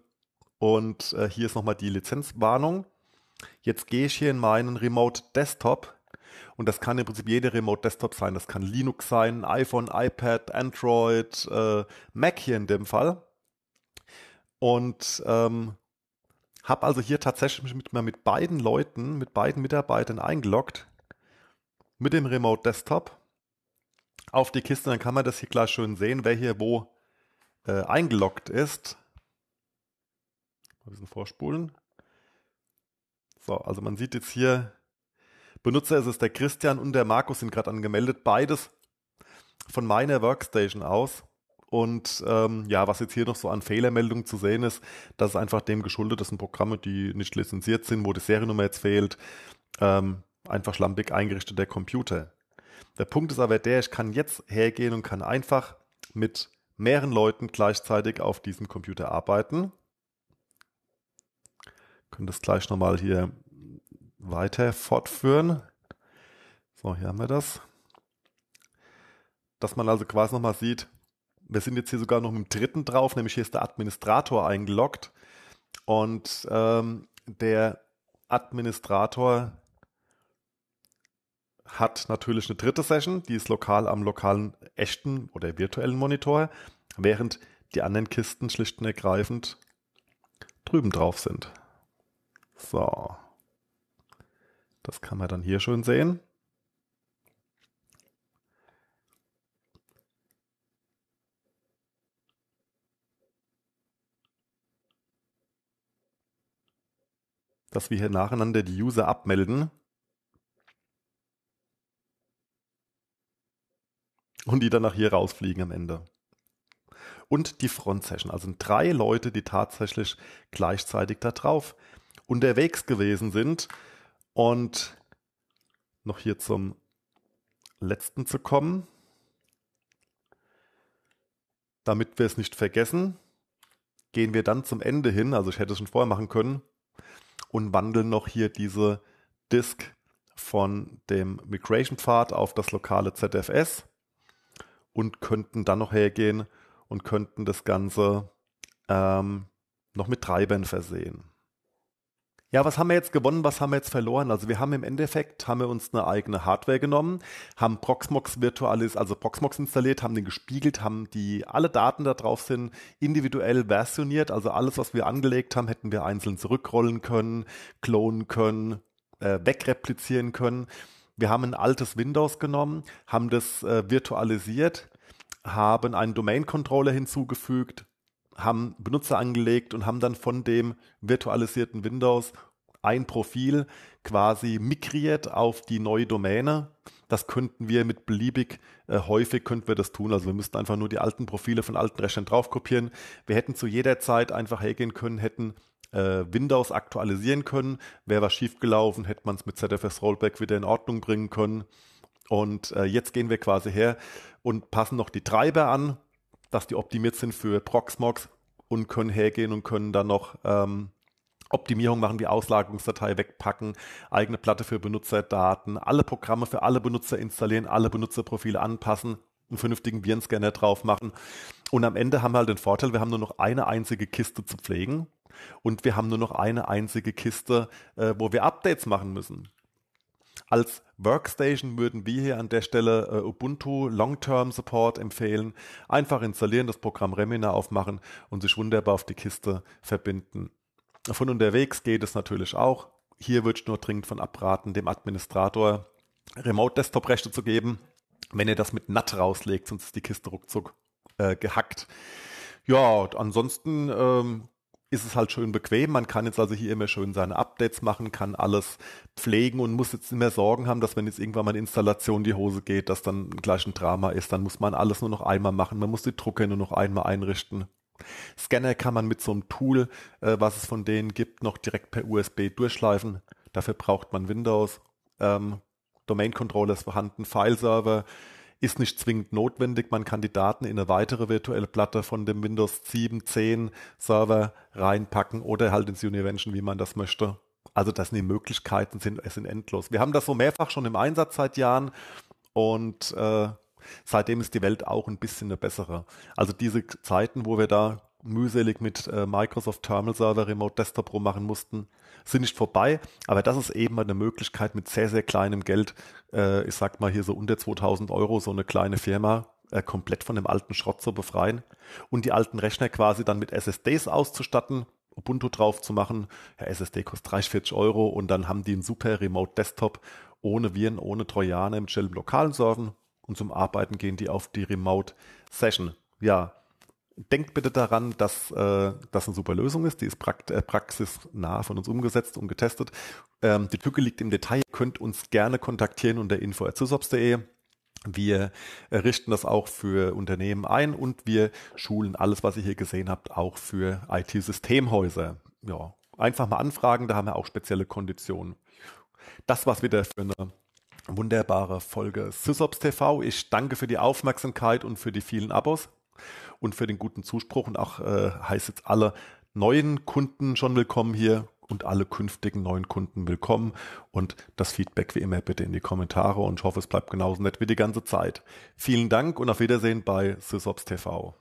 Und äh, hier ist nochmal die Lizenzwarnung. Jetzt gehe ich hier in meinen Remote Desktop und das kann im Prinzip jeder Remote Desktop sein. Das kann Linux sein, iPhone, iPad, Android, äh, Mac hier in dem Fall. Und ähm, habe also hier tatsächlich mich mal mit beiden Leuten, mit beiden Mitarbeitern eingeloggt, mit dem Remote Desktop auf die Kiste. Dann kann man das hier gleich schön sehen, wer hier wo äh, eingeloggt ist. Mal ein bisschen vorspulen. So, also man sieht jetzt hier, Benutzer ist es der Christian und der Markus sind gerade angemeldet. Beides von meiner Workstation aus. Und ähm, ja, was jetzt hier noch so an Fehlermeldungen zu sehen ist, das ist einfach dem geschuldet, das sind Programme, die nicht lizenziert sind, wo die Seriennummer jetzt fehlt. Ähm, einfach schlampig eingerichteter Computer. Der Punkt ist aber der, ich kann jetzt hergehen und kann einfach mit mehreren Leuten gleichzeitig auf diesem Computer arbeiten. können das gleich nochmal hier weiter fortführen. So, hier haben wir das. Dass man also quasi nochmal sieht, wir sind jetzt hier sogar noch mit dem dritten drauf, nämlich hier ist der Administrator eingeloggt. Und ähm, der Administrator hat natürlich eine dritte Session, die ist lokal am lokalen echten oder virtuellen Monitor, während die anderen Kisten schlicht und ergreifend drüben drauf sind. So. Das kann man dann hier schön sehen. dass wir hier nacheinander die User abmelden. Und die dann nach hier rausfliegen am Ende. Und die Front-Session, also drei Leute, die tatsächlich gleichzeitig da drauf unterwegs gewesen sind. Und noch hier zum letzten zu kommen, damit wir es nicht vergessen, gehen wir dann zum Ende hin. Also ich hätte es schon vorher machen können und wandeln noch hier diese Disk von dem Migration-Pfad auf das lokale ZFS und könnten dann noch hergehen und könnten das Ganze ähm, noch mit Treibern versehen. Ja, was haben wir jetzt gewonnen, was haben wir jetzt verloren? Also wir haben im Endeffekt, haben wir uns eine eigene Hardware genommen, haben Proxmox virtualis, also Proxmox installiert, haben den gespiegelt, haben die, alle Daten da drauf sind, individuell versioniert, also alles, was wir angelegt haben, hätten wir einzeln zurückrollen können, klonen können, äh, wegreplizieren können. Wir haben ein altes Windows genommen, haben das äh, virtualisiert, haben einen Domain-Controller hinzugefügt, haben Benutzer angelegt und haben dann von dem virtualisierten Windows ein Profil quasi migriert auf die neue Domäne. Das könnten wir mit beliebig äh, häufig könnten wir das tun. Also wir müssten einfach nur die alten Profile von alten Rechnern drauf kopieren. Wir hätten zu jeder Zeit einfach hergehen können, hätten äh, Windows aktualisieren können. Wäre was schiefgelaufen, hätte man es mit ZFS Rollback wieder in Ordnung bringen können. Und äh, jetzt gehen wir quasi her und passen noch die Treiber an dass die optimiert sind für Proxmox und können hergehen und können dann noch ähm, Optimierung machen, die Auslagerungsdatei wegpacken, eigene Platte für Benutzerdaten, alle Programme für alle Benutzer installieren, alle Benutzerprofile anpassen, einen vernünftigen Virenscanner drauf machen. Und am Ende haben wir halt den Vorteil, wir haben nur noch eine einzige Kiste zu pflegen und wir haben nur noch eine einzige Kiste, äh, wo wir Updates machen müssen. Als Workstation würden wir hier an der Stelle äh, Ubuntu Long-Term Support empfehlen. Einfach installieren, das Programm Remina aufmachen und sich wunderbar auf die Kiste verbinden. Von unterwegs geht es natürlich auch. Hier würde ich nur dringend von abraten, dem Administrator Remote-Desktop-Rechte zu geben, wenn ihr das mit NAT rauslegt, sonst ist die Kiste ruckzuck äh, gehackt. Ja, ansonsten ähm, ist es halt schön bequem. Man kann jetzt also hier immer schön seine Updates machen, kann alles pflegen und muss jetzt immer Sorgen haben, dass wenn jetzt irgendwann mal eine Installation in die Hose geht, dass dann gleich ein Drama ist. Dann muss man alles nur noch einmal machen. Man muss die Drucker nur noch einmal einrichten. Scanner kann man mit so einem Tool, äh, was es von denen gibt, noch direkt per USB durchschleifen. Dafür braucht man Windows. Ähm, Domain-Controller ist vorhanden, File-Server ist nicht zwingend notwendig. Man kann die Daten in eine weitere virtuelle Platte von dem Windows 7, 10 Server reinpacken oder halt ins Univention, wie man das möchte. Also das sind die Möglichkeiten, sind, sind endlos. Wir haben das so mehrfach schon im Einsatz seit Jahren und äh, seitdem ist die Welt auch ein bisschen eine bessere. Also diese Zeiten, wo wir da mühselig mit äh, Microsoft Terminal Server Remote Desktop rummachen mussten, sind nicht vorbei. Aber das ist eben halt eine Möglichkeit mit sehr, sehr kleinem Geld, äh, ich sag mal hier so unter 2000 Euro, so eine kleine Firma äh, komplett von dem alten Schrott zu befreien und die alten Rechner quasi dann mit SSDs auszustatten, Ubuntu drauf zu machen. Ja, SSD kostet 30, 40 Euro und dann haben die einen super Remote Desktop ohne Viren, ohne Trojaner mit schnellem lokalen Servern und zum Arbeiten gehen die auf die Remote Session. Ja, denkt bitte daran, dass äh, das eine super Lösung ist. Die ist prakt äh, praxisnah von uns umgesetzt und getestet. Ähm, die Tücke liegt im Detail. Ihr könnt uns gerne kontaktieren unter info.zusops.de. Wir richten das auch für Unternehmen ein und wir schulen alles, was ihr hier gesehen habt, auch für IT-Systemhäuser. Ja, einfach mal anfragen, da haben wir auch spezielle Konditionen. Das war's wieder für eine wunderbare Folge SysOps TV. Ich danke für die Aufmerksamkeit und für die vielen Abos und für den guten Zuspruch und auch äh, heißt jetzt alle neuen Kunden schon willkommen hier und alle künftigen neuen Kunden willkommen und das Feedback wie immer bitte in die Kommentare und ich hoffe, es bleibt genauso nett wie die ganze Zeit. Vielen Dank und auf Wiedersehen bei SysOps TV.